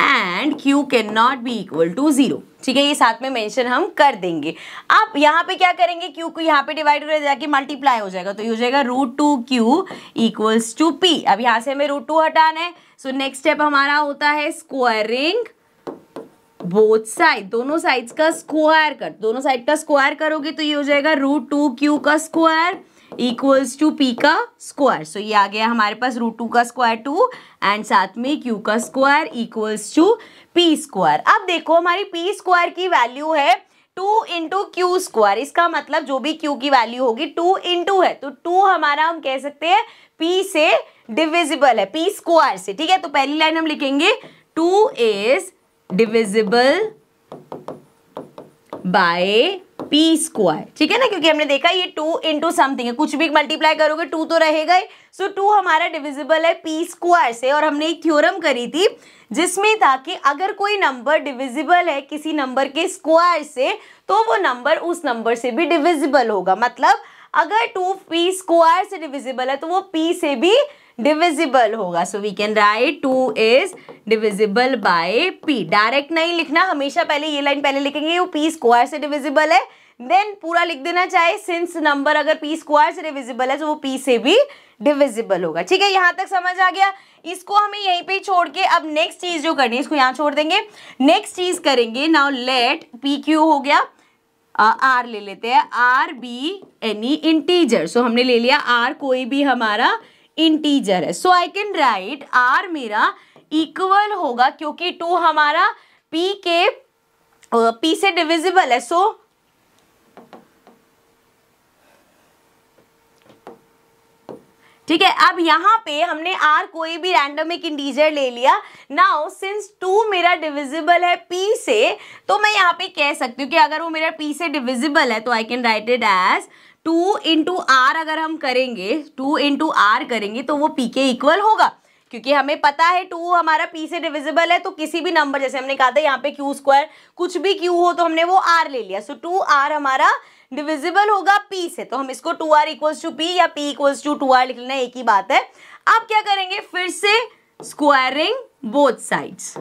and Q can not be equal to zero ठीक है ये साथ में मेंशन हम कर देंगे आप यहाँ पे क्या करेंगे क्यू को यहाँ पे डिवाइड हो जाके मल्टीप्लाई हो जाएगा तो ये हो जाएगा root two Q equals to P अब यहाँ से हमें रूट टू हटाना है सो नेक्स्ट स्टेप हमारा होता है स्क्वायरिंग बोथ साइड दोनों साइड्स का स्क्वायर कर दोनों साइड का स्क्वायर करोगे तो ये हो जाएगा रूट टू क्यू का स्क्वायर इक्वल्स टू पी का स्क्वायर सो ये आ गया हमारे पास रूट टू का स्क्वायर टू एंड साथ में क्यू का square equals to P square अब देखो हमारी पी स्क्वायर की वैल्यू है टू इंटू क्यू स्क्वायर इसका मतलब जो भी क्यू की वैल्यू होगी टू इंटू है तो टू हमारा हम कह सकते हैं पी से डिविजिबल है पी स्क्वायर से ठीक है तो पहली लाइन हम लिखेंगे two is divisible by P square ठीक है ना क्योंकि हमने देखा ये टू इंटू समथिंग है कुछ भी मल्टीप्लाई करोगे टू तो रहेगा ही सो टू हमारा डिविजिबल है पी स्क्वायर से और हमने एक थ्योरम करी थी जिसमें था कि अगर कोई नंबर डिविजिबल है किसी नंबर के स्क्वायर से तो वो नंबर उस नंबर से भी डिविजिबल होगा मतलब अगर टू पी स्क्वायर से डिविजिबल है तो वो पी से भी डिविजिबल होगा so we can write two is divisible by P direct नहीं लिखना हमेशा पहले ये लाइन पहले लिखेंगे वो पी स्क्वायर से डिविजिबल है देन पूरा लिख देना चाहे सिंस नंबर अगर पी स्क्वायर से डिविजिबल है तो वो पी से भी डिविजिबल होगा ठीक है यहाँ तक समझ आ गया इसको हमें यहीं पे छोड़ के अब नेक्स्ट चीज जो करनी है इसको यहाँ छोड़ देंगे नेक्स्ट चीज करेंगे नाउ लेट पी क्यू हो गया आर ले लेते हैं R be any integer so हमने ले लिया आर कोई भी हमारा इंटीजर है so I can write R मेरा इक्वल होगा क्योंकि टू हमारा पी के पी से डिविजिबल है सो ठीक है अब यहाँ पे हमने आर कोई भी रैंडम एक इंटीजर ले लिया नाउ सिंस टू मेरा डिविजिबल है पी से तो मैं यहाँ पे कह सकती हूँ कि अगर वो मेरा पी से डिविजिबल है तो I can write it as two into R अगर हम करेंगे टू इंटू आर करेंगे तो वो पी के इक्वल होगा क्योंकि हमें पता है टू हमारा पी से डिविजिबल है तो किसी भी नंबर जैसे हमने कहा था यहाँ पे क्यू स्क्वायर कुछ भी क्यू हो तो हमने वो आर ले लिया सो टू आर हमारा डिविजिबल होगा पी से तो हम इसको two R equals to P या P equals to two R लिख लेना एक ही बात है अब क्या करेंगे फिर से squaring both sides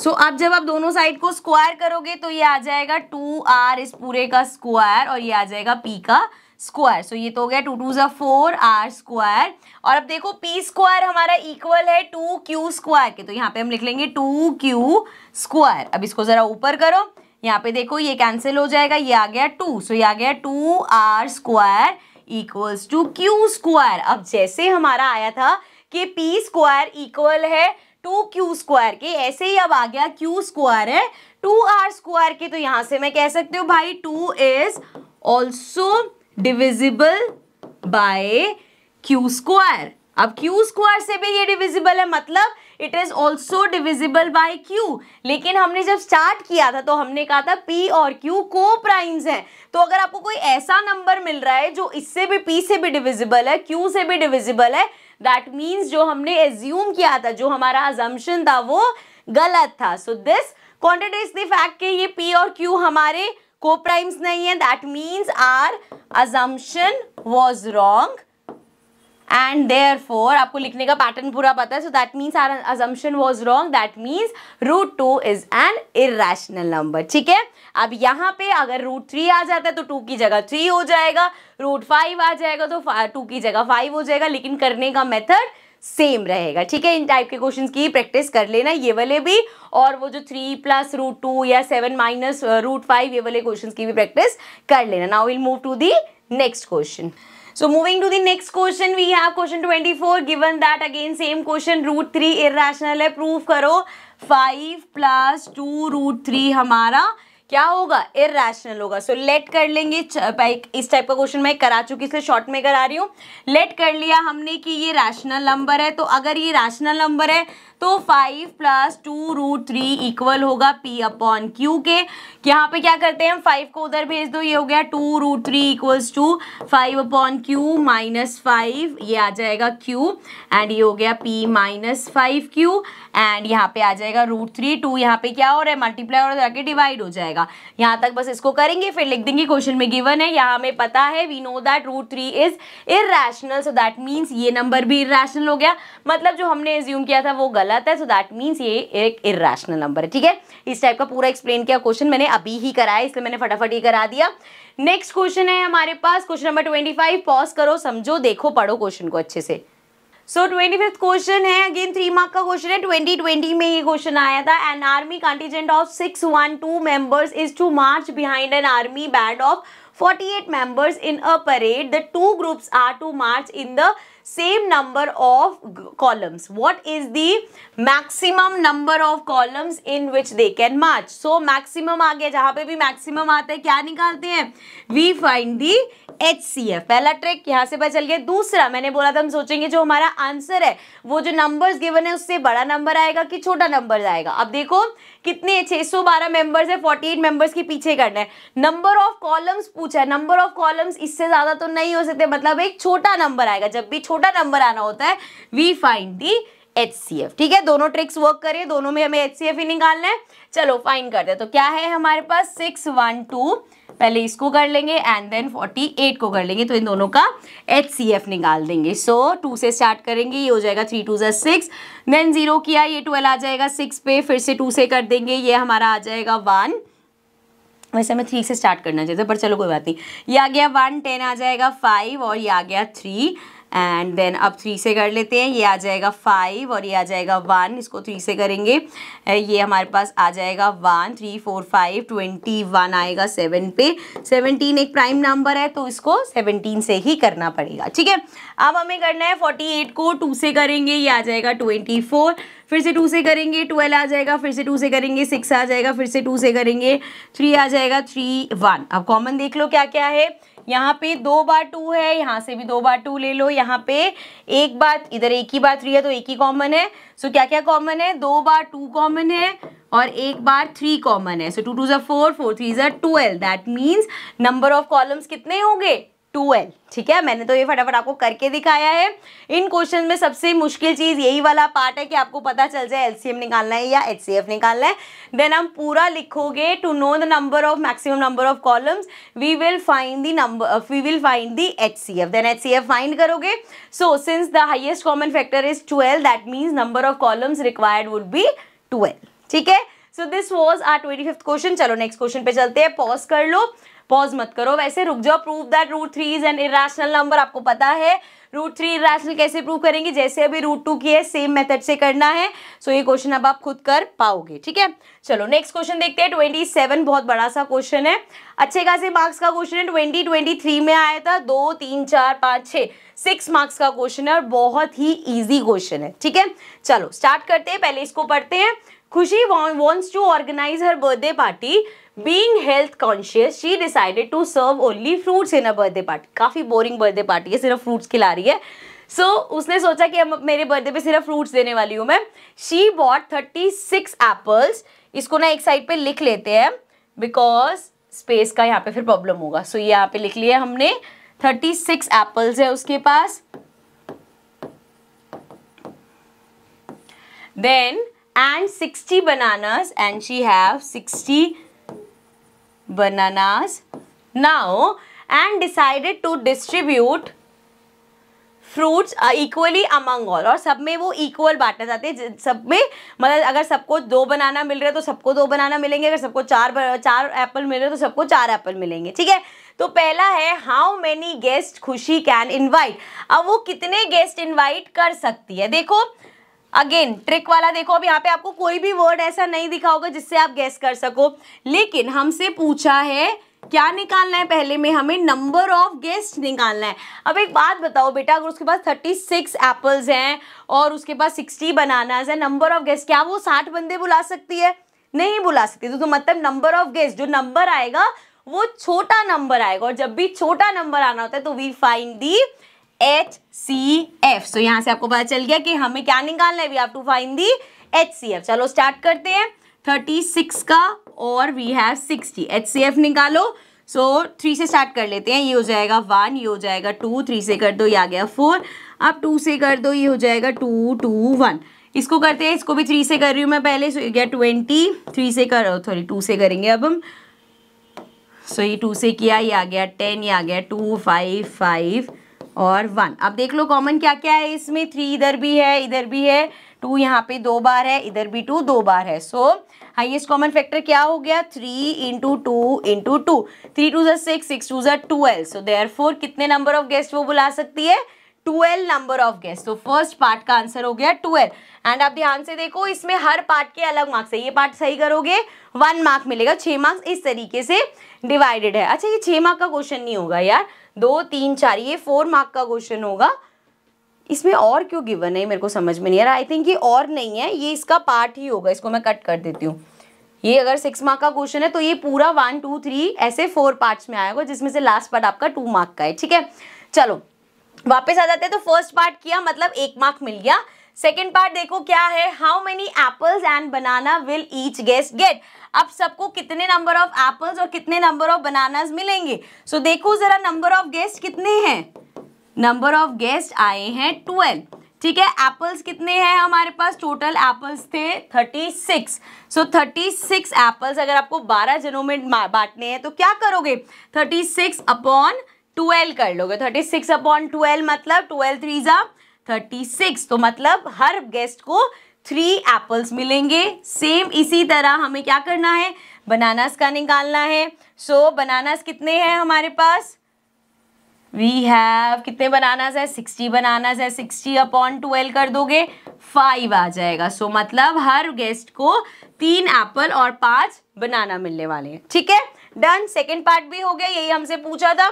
so so, अब जब आप दोनों साइड को स्क्वायर करोगे तो ये आ जाएगा टू आर इस पूरे का स्क्वायर और ये आ जाएगा पी का स्क्वायर सो so, ये तो हो गया टू टू ज फोर आर स्क्वायर और अब देखो पी स्क्वायर हमारा इक्वल है टू क्यू स्क्वायर के तो यहाँ पे हम लिख लेंगे टू क्यू स्क्वायर अब इसको ज़रा ऊपर करो यहाँ पे देखो ये कैंसिल हो जाएगा ये आ गया टू सो so, ये आ गया two R square equals to Q square अब जैसे हमारा आया था कि पी स्क्वायर इक्वल है टू क्यू स्क्वायर के ऐसे ही अब आ गया क्यू स्क्वायर है टू आर स्क्वायर के तो यहां से मैं कह सकती हूँ भाई two is also divisible by Q square अब क्यू स्क्वायर से भी ये डिविजिबल है मतलब it is also divisible by Q लेकिन हमने जब स्टार्ट किया था तो हमने कहा था पी और क्यू को प्राइम्स हैं तो अगर आपको कोई ऐसा नंबर मिल रहा है जो इससे भी पी से भी डिविजिबल है क्यू से भी डिविजिबल है दैट मीन्स जो हमने एज्यूम किया था जो हमारा अजम्पन था वो गलत था so this contradict the fact कि ये पी और क्यू हमारे को प्राइम्स नहीं है that means our assumption was wrong and therefore आपको लिखने का पैटर्न पूरा पता है so that means our assumption was wrong that means root two is an irrational number ठीक है अब यहाँ पे अगर रूट थ्री आ जाता है तो टू की जगह थ्री हो जाएगा रूट फाइव आ जाएगा तो टू की जगह फाइव हो जाएगा लेकिन करने का मेथड सेम रहेगा ठीक है इन टाइप के क्वेश्चंस की प्रैक्टिस कर लेना ये वाले भी और वो जो थ्री प्लस रूट टू या सेवन माइनस रूट फाइव ये वाले क्वेश्चंस की भी प्रैक्टिस कर लेना now will move to the next question So moving to the next question, we have question 24. Given that again same question, root 3 irrational है. Prove करो 5 plus 2 root 3 हमारा क्या होगा इरेशनल होगा सो so, लेट कर लेंगे इस टाइप का क्वेश्चन मैं करा चुकी इसलिए शॉर्ट में करा रही हूँ लेट कर लिया हमने कि ये रैशनल नंबर है तो अगर ये रैशनल नंबर है तो five plus two root three equal होगा पी अपॉन क्यू के यहाँ पे क्या करते हैं हम फाइव को उधर भेज दो ये हो गया two root three equals to five upon Q minus five ये आ जाएगा क्यू एंड ये हो गया P minus five Q and यहाँ पे आ जाएगा रूट थ्री टू यहाँ पे क्या हो रहा है मल्टीप्लाई और जाके डिवाइड हो जाएगा यहाँ तक बस इसको करेंगे फिर लिख देंगे क्वेश्चन में गिवन है यहाँ हमें पता है we know that root three is irrational so that means ये नंबर भी इेशनल हो गया मतलब जो हमने एज्यूम किया था वो गलत गलत है सो दैट मीन्स ये एक इरेशनल नंबर है ठीक है इस टाइप का पूरा एक्सप्लेन किया क्वेश्चन मैंने अभी ही कराया इसलिए मैंने फटाफट ही करा दिया नेक्स्ट क्वेश्चन है हमारे पास question number twenty five pause करो समझो देखो पढ़ो क्वेश्चन को अच्छे से सो ट्वेंटी फिफ्थ क्वेश्चन है अगेन थ्री मार्क का क्वेश्चन है ट्वेंटी ट्वेंटी में ये क्वेश्चन आया था an army contingent of six one two members is to march behind an army band of 48 members in a parade the two groups are to march in the same number of columns what is the maximum number of columns in which they can match so maximum aage jahan pe bhi maximum aata hai kya nikalte hain we find the H C F पहला trick यहाँ से पता चल गया दूसरा मैंने बोला था हम सोचेंगे जो हमारा आंसर है वो जो नंबर्स गिवन है उससे बड़ा नंबर आएगा कि छोटा नंबर आएगा अब देखो कितने बारह मेंबर्स है 48 मेंबर्स के पीछे करना है नंबर ऑफ कॉलम्स पूछा है नंबर ऑफ कॉलम्स इससे ज़्यादा तो नहीं हो सकते मतलब एक छोटा नंबर आएगा जब भी छोटा नंबर आना होता है we find the H C F ठीक है दोनों ट्रिक्स वर्क करिए दोनों में हमें एच सी एफ ही निकालना है चलो फाइन करते हैं तो क्या है हमारे पास सिक्स वन टू पहले इसको कर लेंगे एंड देन 48 को कर लेंगे तो इन दोनों का एच सी एफ निकाल देंगे सो so, टू से स्टार्ट करेंगे ये हो जाएगा थ्री टू जै सिक्स देन ज़ीरो किया ये ट्वेल्व आ जाएगा सिक्स पे फिर से टू से कर देंगे ये हमारा आ जाएगा वन वैसे हमें थ्री से स्टार्ट करना चाहिए पर चलो कोई बात नहीं ये आ गया वन टेन आ जाएगा फाइव और ये आ गया थ्री एंड देन अब थ्री से कर लेते हैं ये आ जाएगा फाइव और ये आ जाएगा वन इसको थ्री से करेंगे ये हमारे पास आ जाएगा one three four five twenty one आएगा सेवन पे सेवनटीन एक प्राइम नंबर है तो इसको सेवनटीन से ही करना पड़ेगा ठीक है अब हमें करना है फोर्टी एट को टू से करेंगे ये आ जाएगा ट्वेंटी फोर फिर से टू से करेंगे ट्वेल्व आ जाएगा फिर से टू से करेंगे सिक्स आ जाएगा फिर से टू से करेंगे थ्री आ जाएगा थ्री वन अब कॉमन देख लो क्या क्या है यहाँ पे दो बार टू है यहाँ से भी दो बार टू ले लो यहाँ पे एक बात इधर एक ही बार थ्री है तो एक ही कॉमन है सो क्या क्या कॉमन है दो बार टू कॉमन है और एक बार थ्री कॉमन है सो टू टू ज़ा फोर फोर थ्री ज़ा twelve that means number of columns कितने होंगे 2l ठीक है मैंने तो ये फटाफट आपको करके दिखाया है इन क्वेश्चन में सबसे मुश्किल चीज़ यही वाला पार्ट है कि आपको पता चल जाए एलसीएम निकालना है या एचसीएफ निकालना है देन हम पूरा लिखोगे to know the number of maximum number of columns we will find the number we will find the F then F फाइंड करोगे so since the highest common factor is twelve that means number of columns required would be twelve ठीक है so this was our twenty fifth question चलो next question पे चलते हैं pause कर लो pause मत करो वैसे रुक जाओ prove that root three is an irrational number आपको पता है रूट थ्री इेशनल कैसे प्रूव करेंगे जैसे अभी रूट टू की है सेम मेथड से करना है सो so ये क्वेश्चन अब आप खुद कर पाओगे ठीक है चलो नेक्स्ट क्वेश्चन देखते हैं ट्वेंटी सेवन बहुत बड़ा सा क्वेश्चन है अच्छे खासे मार्क्स का क्वेश्चन है ट्वेंटी ट्वेंटी थ्री में आया था दो तीन चार पाँच छः सिक्स मार्क्स का क्वेश्चन है और बहुत ही ईजी क्वेश्चन है ठीक है चलो स्टार्ट करते हैं पहले इसको पढ़ते हैं Khushi wants to organize her birthday party being health conscious she decided to serve only fruits in a birthday party काफ़ी बोरिंग बर्थडे पार्टी है सिर्फ फ्रूट्स खिला रही है सो so, उसने सोचा कि अब मेरे बर्थडे पे सिर्फ फ्रूट्स देने वाली हूँ मैं she bought thirty six apples इसको ना एक साइड पे लिख लेते हैं बिकॉज स्पेस का यहाँ पे फिर प्रॉब्लम होगा सो so, ये यहाँ पे लिख लिया हमने थर्टी सिक्स एप्पल्स है उसके पास then and sixty bananas and she have sixty bananas now and decided to distribute fruits equally among all और सब में वो इक्वल बांटना चाहते हैं सब में मतलब अगर सबको दो बनाना मिल रहे तो सबको दो बनाना मिलेंगे अगर सबको चार चार एप्पल मिल रहे हैं तो सबको चार एप्पल मिलेंगे ठीक है तो पहला है how many guest Khushi can invite अब वो कितने गेस्ट इनवाइट कर सकती है देखो अगेन ट्रिक वाला देखो अब यहाँ पे आपको कोई भी वर्ड ऐसा नहीं दिखा होगा जिससे आप गैस कर सको लेकिन हमसे पूछा है क्या निकालना है पहले में हमें नंबर ऑफ गेस्ट निकालना है अब एक बात बताओ बेटा अगर उसके पास थर्टी सिक्स एप्पल्स हैं और उसके पास सिक्सटी बनानाज है नंबर ऑफ गेस्ट क्या वो साठ बंदे बुला सकती है नहीं बुला सकती तो, तो मतलब नंबर ऑफ गेस्ट जो नंबर आएगा वो छोटा नंबर आएगा और जब भी छोटा नंबर आना होता है तो we find the H C F so यहाँ से आपको पता चल गया कि हमें क्या निकालना है we have to find the H C F चलो स्टार्ट करते हैं थर्टी सिक्स का और we have sixty H C F निकालो सो so, थ्री से स्टार्ट कर लेते हैं ये हो जाएगा वन ये हो जाएगा टू थ्री से कर दो ये आ गया फोर अब टू से कर दो ये हो जाएगा टू टू वन इसको करते हैं इसको भी थ्री से कर रही हूँ मैं पहले सो गया ट्वेंटी थ्री से कर सॉरी oh, टू से करेंगे अब हम सो so, ये टू से किया ये आ गया टेन ये आ गया टू फाइव फाइव और वन अब देख लो कॉमन क्या क्या है इसमें थ्री इधर भी है इधर भी है टू यहाँ पे दो बार है इधर भी टू दो बार है सो हाइएस्ट कॉमन फैक्टर क्या हो गया three into two into two three two जर सिक्स सिक्स टू जर ट्वेल्व सो देयर फोर कितने नंबर ऑफ गेस्ट वो बुला सकती है ट्वेल्व नंबर ऑफ गेस्ट तो फर्स्ट पार्ट का आंसर हो गया ट्वेल्व एंड आप ध्यान से देखो इसमें हर पार्ट के अलग मार्क्स है ये पार्ट सही करोगे वन मार्क मिलेगा छः मार्क्स इस तरीके से डिवाइडेड है अच्छा ये छः मार्क का क्वेश्चन नहीं होगा यार दो तीन चार ये फोर मार्क का क्वेश्चन होगा इसमें और क्यों गिवन है मेरे को समझ में नहीं आ रहा आई थिंक ये और नहीं है ये इसका पार्ट ही होगा इसको मैं कट कर देती हूँ ये अगर सिक्स मार्क का क्वेश्चन है तो ये पूरा वन टू थ्री ऐसे फोर पार्ट्स में आएगा जिसमें से लास्ट पार्ट आपका टू मार्क का है ठीक है चलो वापस आ जाते हैं तो फर्स्ट पार्ट किया मतलब एक मार्क मिल गया सेकेंड पार्ट देखो क्या है how many apples and banana will each guest get अब सबको कितने नंबर ऑफ एप्पल्स और कितने नंबर ऑफ बनानास मिलेंगे सो so, देखो जरा नंबर ऑफ गेस्ट कितने हैं नंबर ऑफ गेस्ट आए हैं ट्वेल्व ठीक है एप्पल्स कितने हैं हमारे पास टोटल एप्पल्स थे thirty six so thirty six apples अगर आपको बारह जनों में बांटने हैं तो क्या करोगे थर्टी सिक्स अपॉन ट्वेल्व कर लोगे थर्टी सिक्स अपॉन ट्वेल्व मतलब ट्वेल्व थ्री ज़ा थर्टी सिक्स तो मतलब हर गेस्ट को थ्री एप्पल्स मिलेंगे सेम इसी तरह हमें क्या करना है बनानास का निकालना है सो so, बनानास कितने हैं हमारे पास वी हैव कितने बनानास है सिक्सटी बनानास है सिक्सटी अपॉन ट्वेल्व कर दोगे फाइव आ जाएगा सो so, मतलब हर गेस्ट को तीन एप्पल और पांच बनाना मिलने वाले हैं ठीक है डन सेकेंड पार्ट भी हो गया यही हमसे पूछा था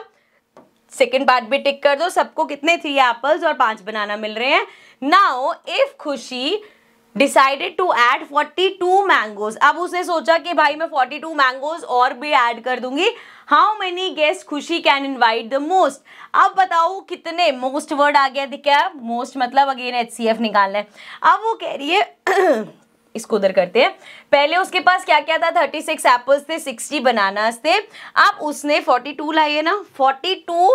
सेकेंड पार्ट भी टिक कर दो सबको कितने थ्री एप्पल्स और पांच बनाना मिल रहे हैं now if Khushi decided to forty 42 mangoes अब उसने सोचा कि भाई मैं 42 मैंगोज और भी ऐड कर दूंगी how many guest Khushi can invite the most अब बताओ कितने मोस्ट वर्ड आ गया क्या मोस्ट मतलब अगेन एच सी एफ निकालना है अब वो कह रही है इसको उधर करते हैं पहले उसके पास क्या क्या था थर्टी सिक्स एप्पल्स थे सिक्सटी बनानास थे अब उसने फोर्टी टू लाइए ना फोर्टी टू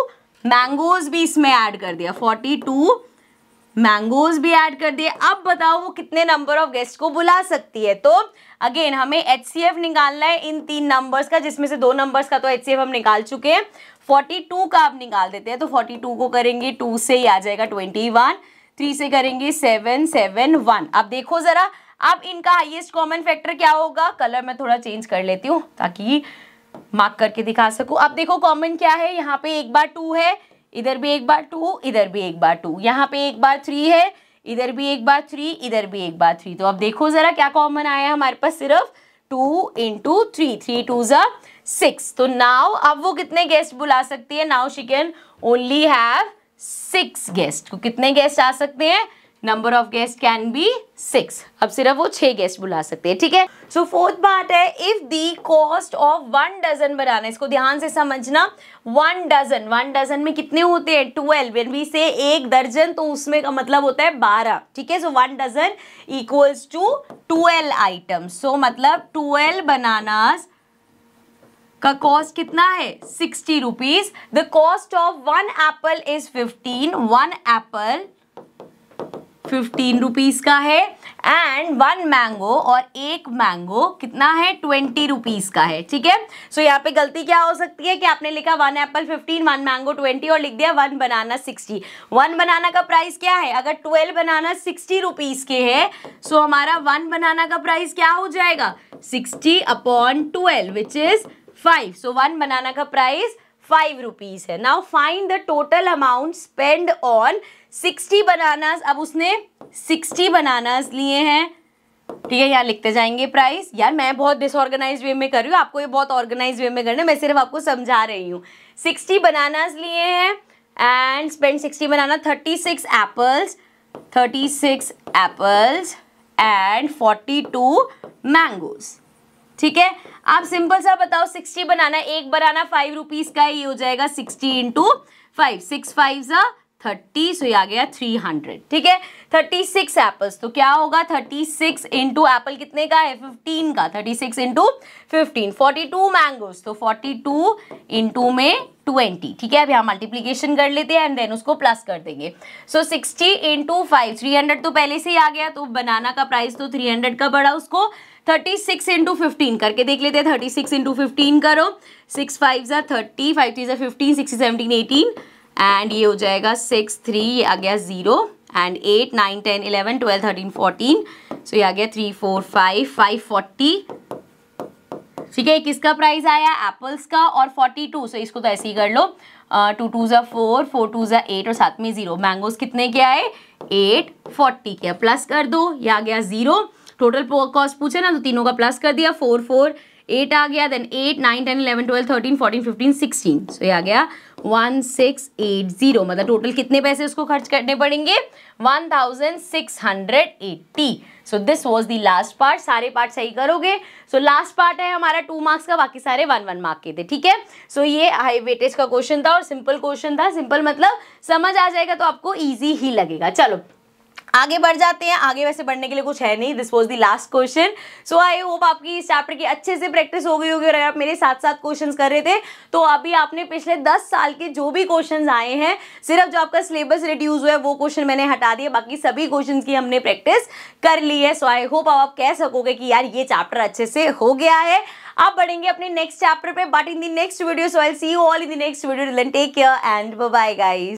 मैंगोज भी इसमें ऐड कर दिया फोर्टी टू मैंगोज भी ऐड कर दिए अब बताओ वो कितने नंबर ऑफ गेस्ट को बुला सकती है तो अगेन हमें एच निकालना है इन तीन नंबर्स का जिसमें से दो नंबर्स का तो एच हम निकाल चुके हैं टू का आप निकाल देते हैं तो टू को करेंगे टू से ही आ जाएगा वन थ्री से करेंगे सेवन सेवन वन अब देखो ज़रा अब इनका हाईएस्ट कॉमन फैक्टर क्या होगा कलर मैं थोड़ा चेंज कर लेती हूँ ताकि मार्क करके दिखा सकूँ अब देखो कॉमन क्या है यहाँ पे एक बार टू है इधर भी एक बार टू इधर भी एक बार टू यहाँ पे एक बार थ्री है इधर भी एक बार थ्री इधर भी एक बार थ्री तो अब देखो ज़रा क्या कॉमन आया हमारे पास सिर्फ two into three three two ज़ा सिक्स तो नाव अब वो कितने गेस्ट बुला सकती है now she can only have six guest कितने गेस्ट आ सकते हैं number of guest can be six अब सिर्फ वो छह गेस्ट बुला सकते हैं ठीक है सो फोर्थ पार्ट है if the cost of one dozen banana इसको ध्यान से समझना वन डजन वन डजन में कितने होते हैं ट्वेल्व एन बी से एक दर्जन तो उसमें का मतलब होता है बारह ठीक है so one dozen equals to twelve item so मतलब ट्वेल्व बनानास का कॉस्ट कितना है sixty rupees the cost of one apple is fifteen one apple fifteen rupees का है एंड वन मैंगो और एक मैंगो कितना है ट्वेंटी रुपीज़ का है ठीक है सो यहाँ पे गलती क्या हो सकती है कि आपने लिखा one apple fifteen one mango twenty और लिख दिया one banana sixty one banana का प्राइस क्या है अगर ट्वेल्व बनाना सिक्सटी रुपीज़ के है सो हमारा वन बनाना का प्राइस क्या हो जाएगा sixty upon twelve which is five so one banana का प्राइस फाइव रुपीज़ है now find the total amount spend on sixty bananas अब उसने सिक्सटी बनानास लिए हैं ठीक है यहाँ लिखते जाएंगे प्राइस यार मैं बहुत डिसऑर्गेनाइज वे में कर रही हूँ आपको ये बहुत ऑर्गेनाइज वे में करना है मैं सिर्फ आपको समझा रही हूँ सिक्सटी बनानास लिए हैं and spend sixty banana thirty six apples thirty six apples and forty two mangoes ठीक है आप सिंपल सा बताओ सिक्सटी बनाना एक बनाना फाइव रुपीज़ का ही हो जाएगा sixty into five six five ज़ा थर्टी सो आ गया थ्री हंड्रेड ठीक है थर्टी सिक्स एप्पल्स तो क्या होगा थर्टी सिक्स इंटू एप्पल कितने का है फिफ्टीन का thirty six into fifteen forty two mangoes तो फोर्टी टू इंटू में ट्वेंटी ठीक है अभी यहाँ मल्टीप्लीकेशन कर लेते हैं एंड देन उसको प्लस कर देंगे so sixty into five three hundred तो पहले से ही आ गया तो बनाना का प्राइस तो थ्री हंड्रेड का बढ़ा उसको थर्टी सिक्स इंटू फिफ्टीन करके देख लेते हैं थर्टी सिक्स इंटू फिफ़्टीन करो सिक्स फाइव ज़ा थर्टी फाइव थ्री ज़ा fifteen six seventeen eighteen and ये हो जाएगा सिक्स थ्री ये आ गया zero and eight nine ten eleven twelve thirteen fourteen so ये आ गया three four five five forty ठीक है किसका प्राइस आया एप्पल्स का और फोर्टी टू सो इसको तो ऐसे ही कर लो टू टू ज़ा फोर फोर टू ज़ा एट और साथ में ज़ीरो मैंगोज कितने के आए एट फोर्टी के प्लस कर दो ये आ गया ज़ीरो टोटल कॉस्ट पूछे ना तो तीनों का प्लस कर दिया फोर फोर एट आ गया then eight nine ten eleven twelve thirteen fourteen fifteen sixteen so ये आ गया वन सिक्स एट ज़ीरो मतलब टोटल कितने पैसे उसको खर्च करने पड़ेंगे one thousand six hundred eighty so this was the last part सारे पार्ट सही करोगे सो लास्ट पार्ट है हमारा टू मार्क्स का बाकी सारे वन वन मार्क के थे ठीक है सो so, ये हाई वेटेज का क्वेश्चन था और सिंपल क्वेश्चन था सिंपल मतलब समझ आ जाएगा तो आपको ईजी ही लगेगा चलो आगे बढ़ जाते हैं आगे वैसे बढ़ने के लिए कुछ है नहीं this was the last question so I hope आपकी इस चैप्टर की अच्छे से प्रैक्टिस हो गई होगी और अगर आप मेरे साथ साथ क्वेश्चन कर रहे थे तो अभी आपने पिछले दस साल के जो भी क्वेश्चन आए हैं सिर्फ जो आपका सिलेबस रिड्यूज हुआ है वो क्वेश्चन मैंने हटा दिया बाकी सभी क्वेश्चन की हमने प्रैक्टिस कर ली है सो आई होप आप कह सकोगे कि यार ये चैप्टर अच्छे से हो गया है आप बढ़ेंगे अपने नेक्स्ट चैप्टर पे but in the next video so I see you all in the next video take care and bye guys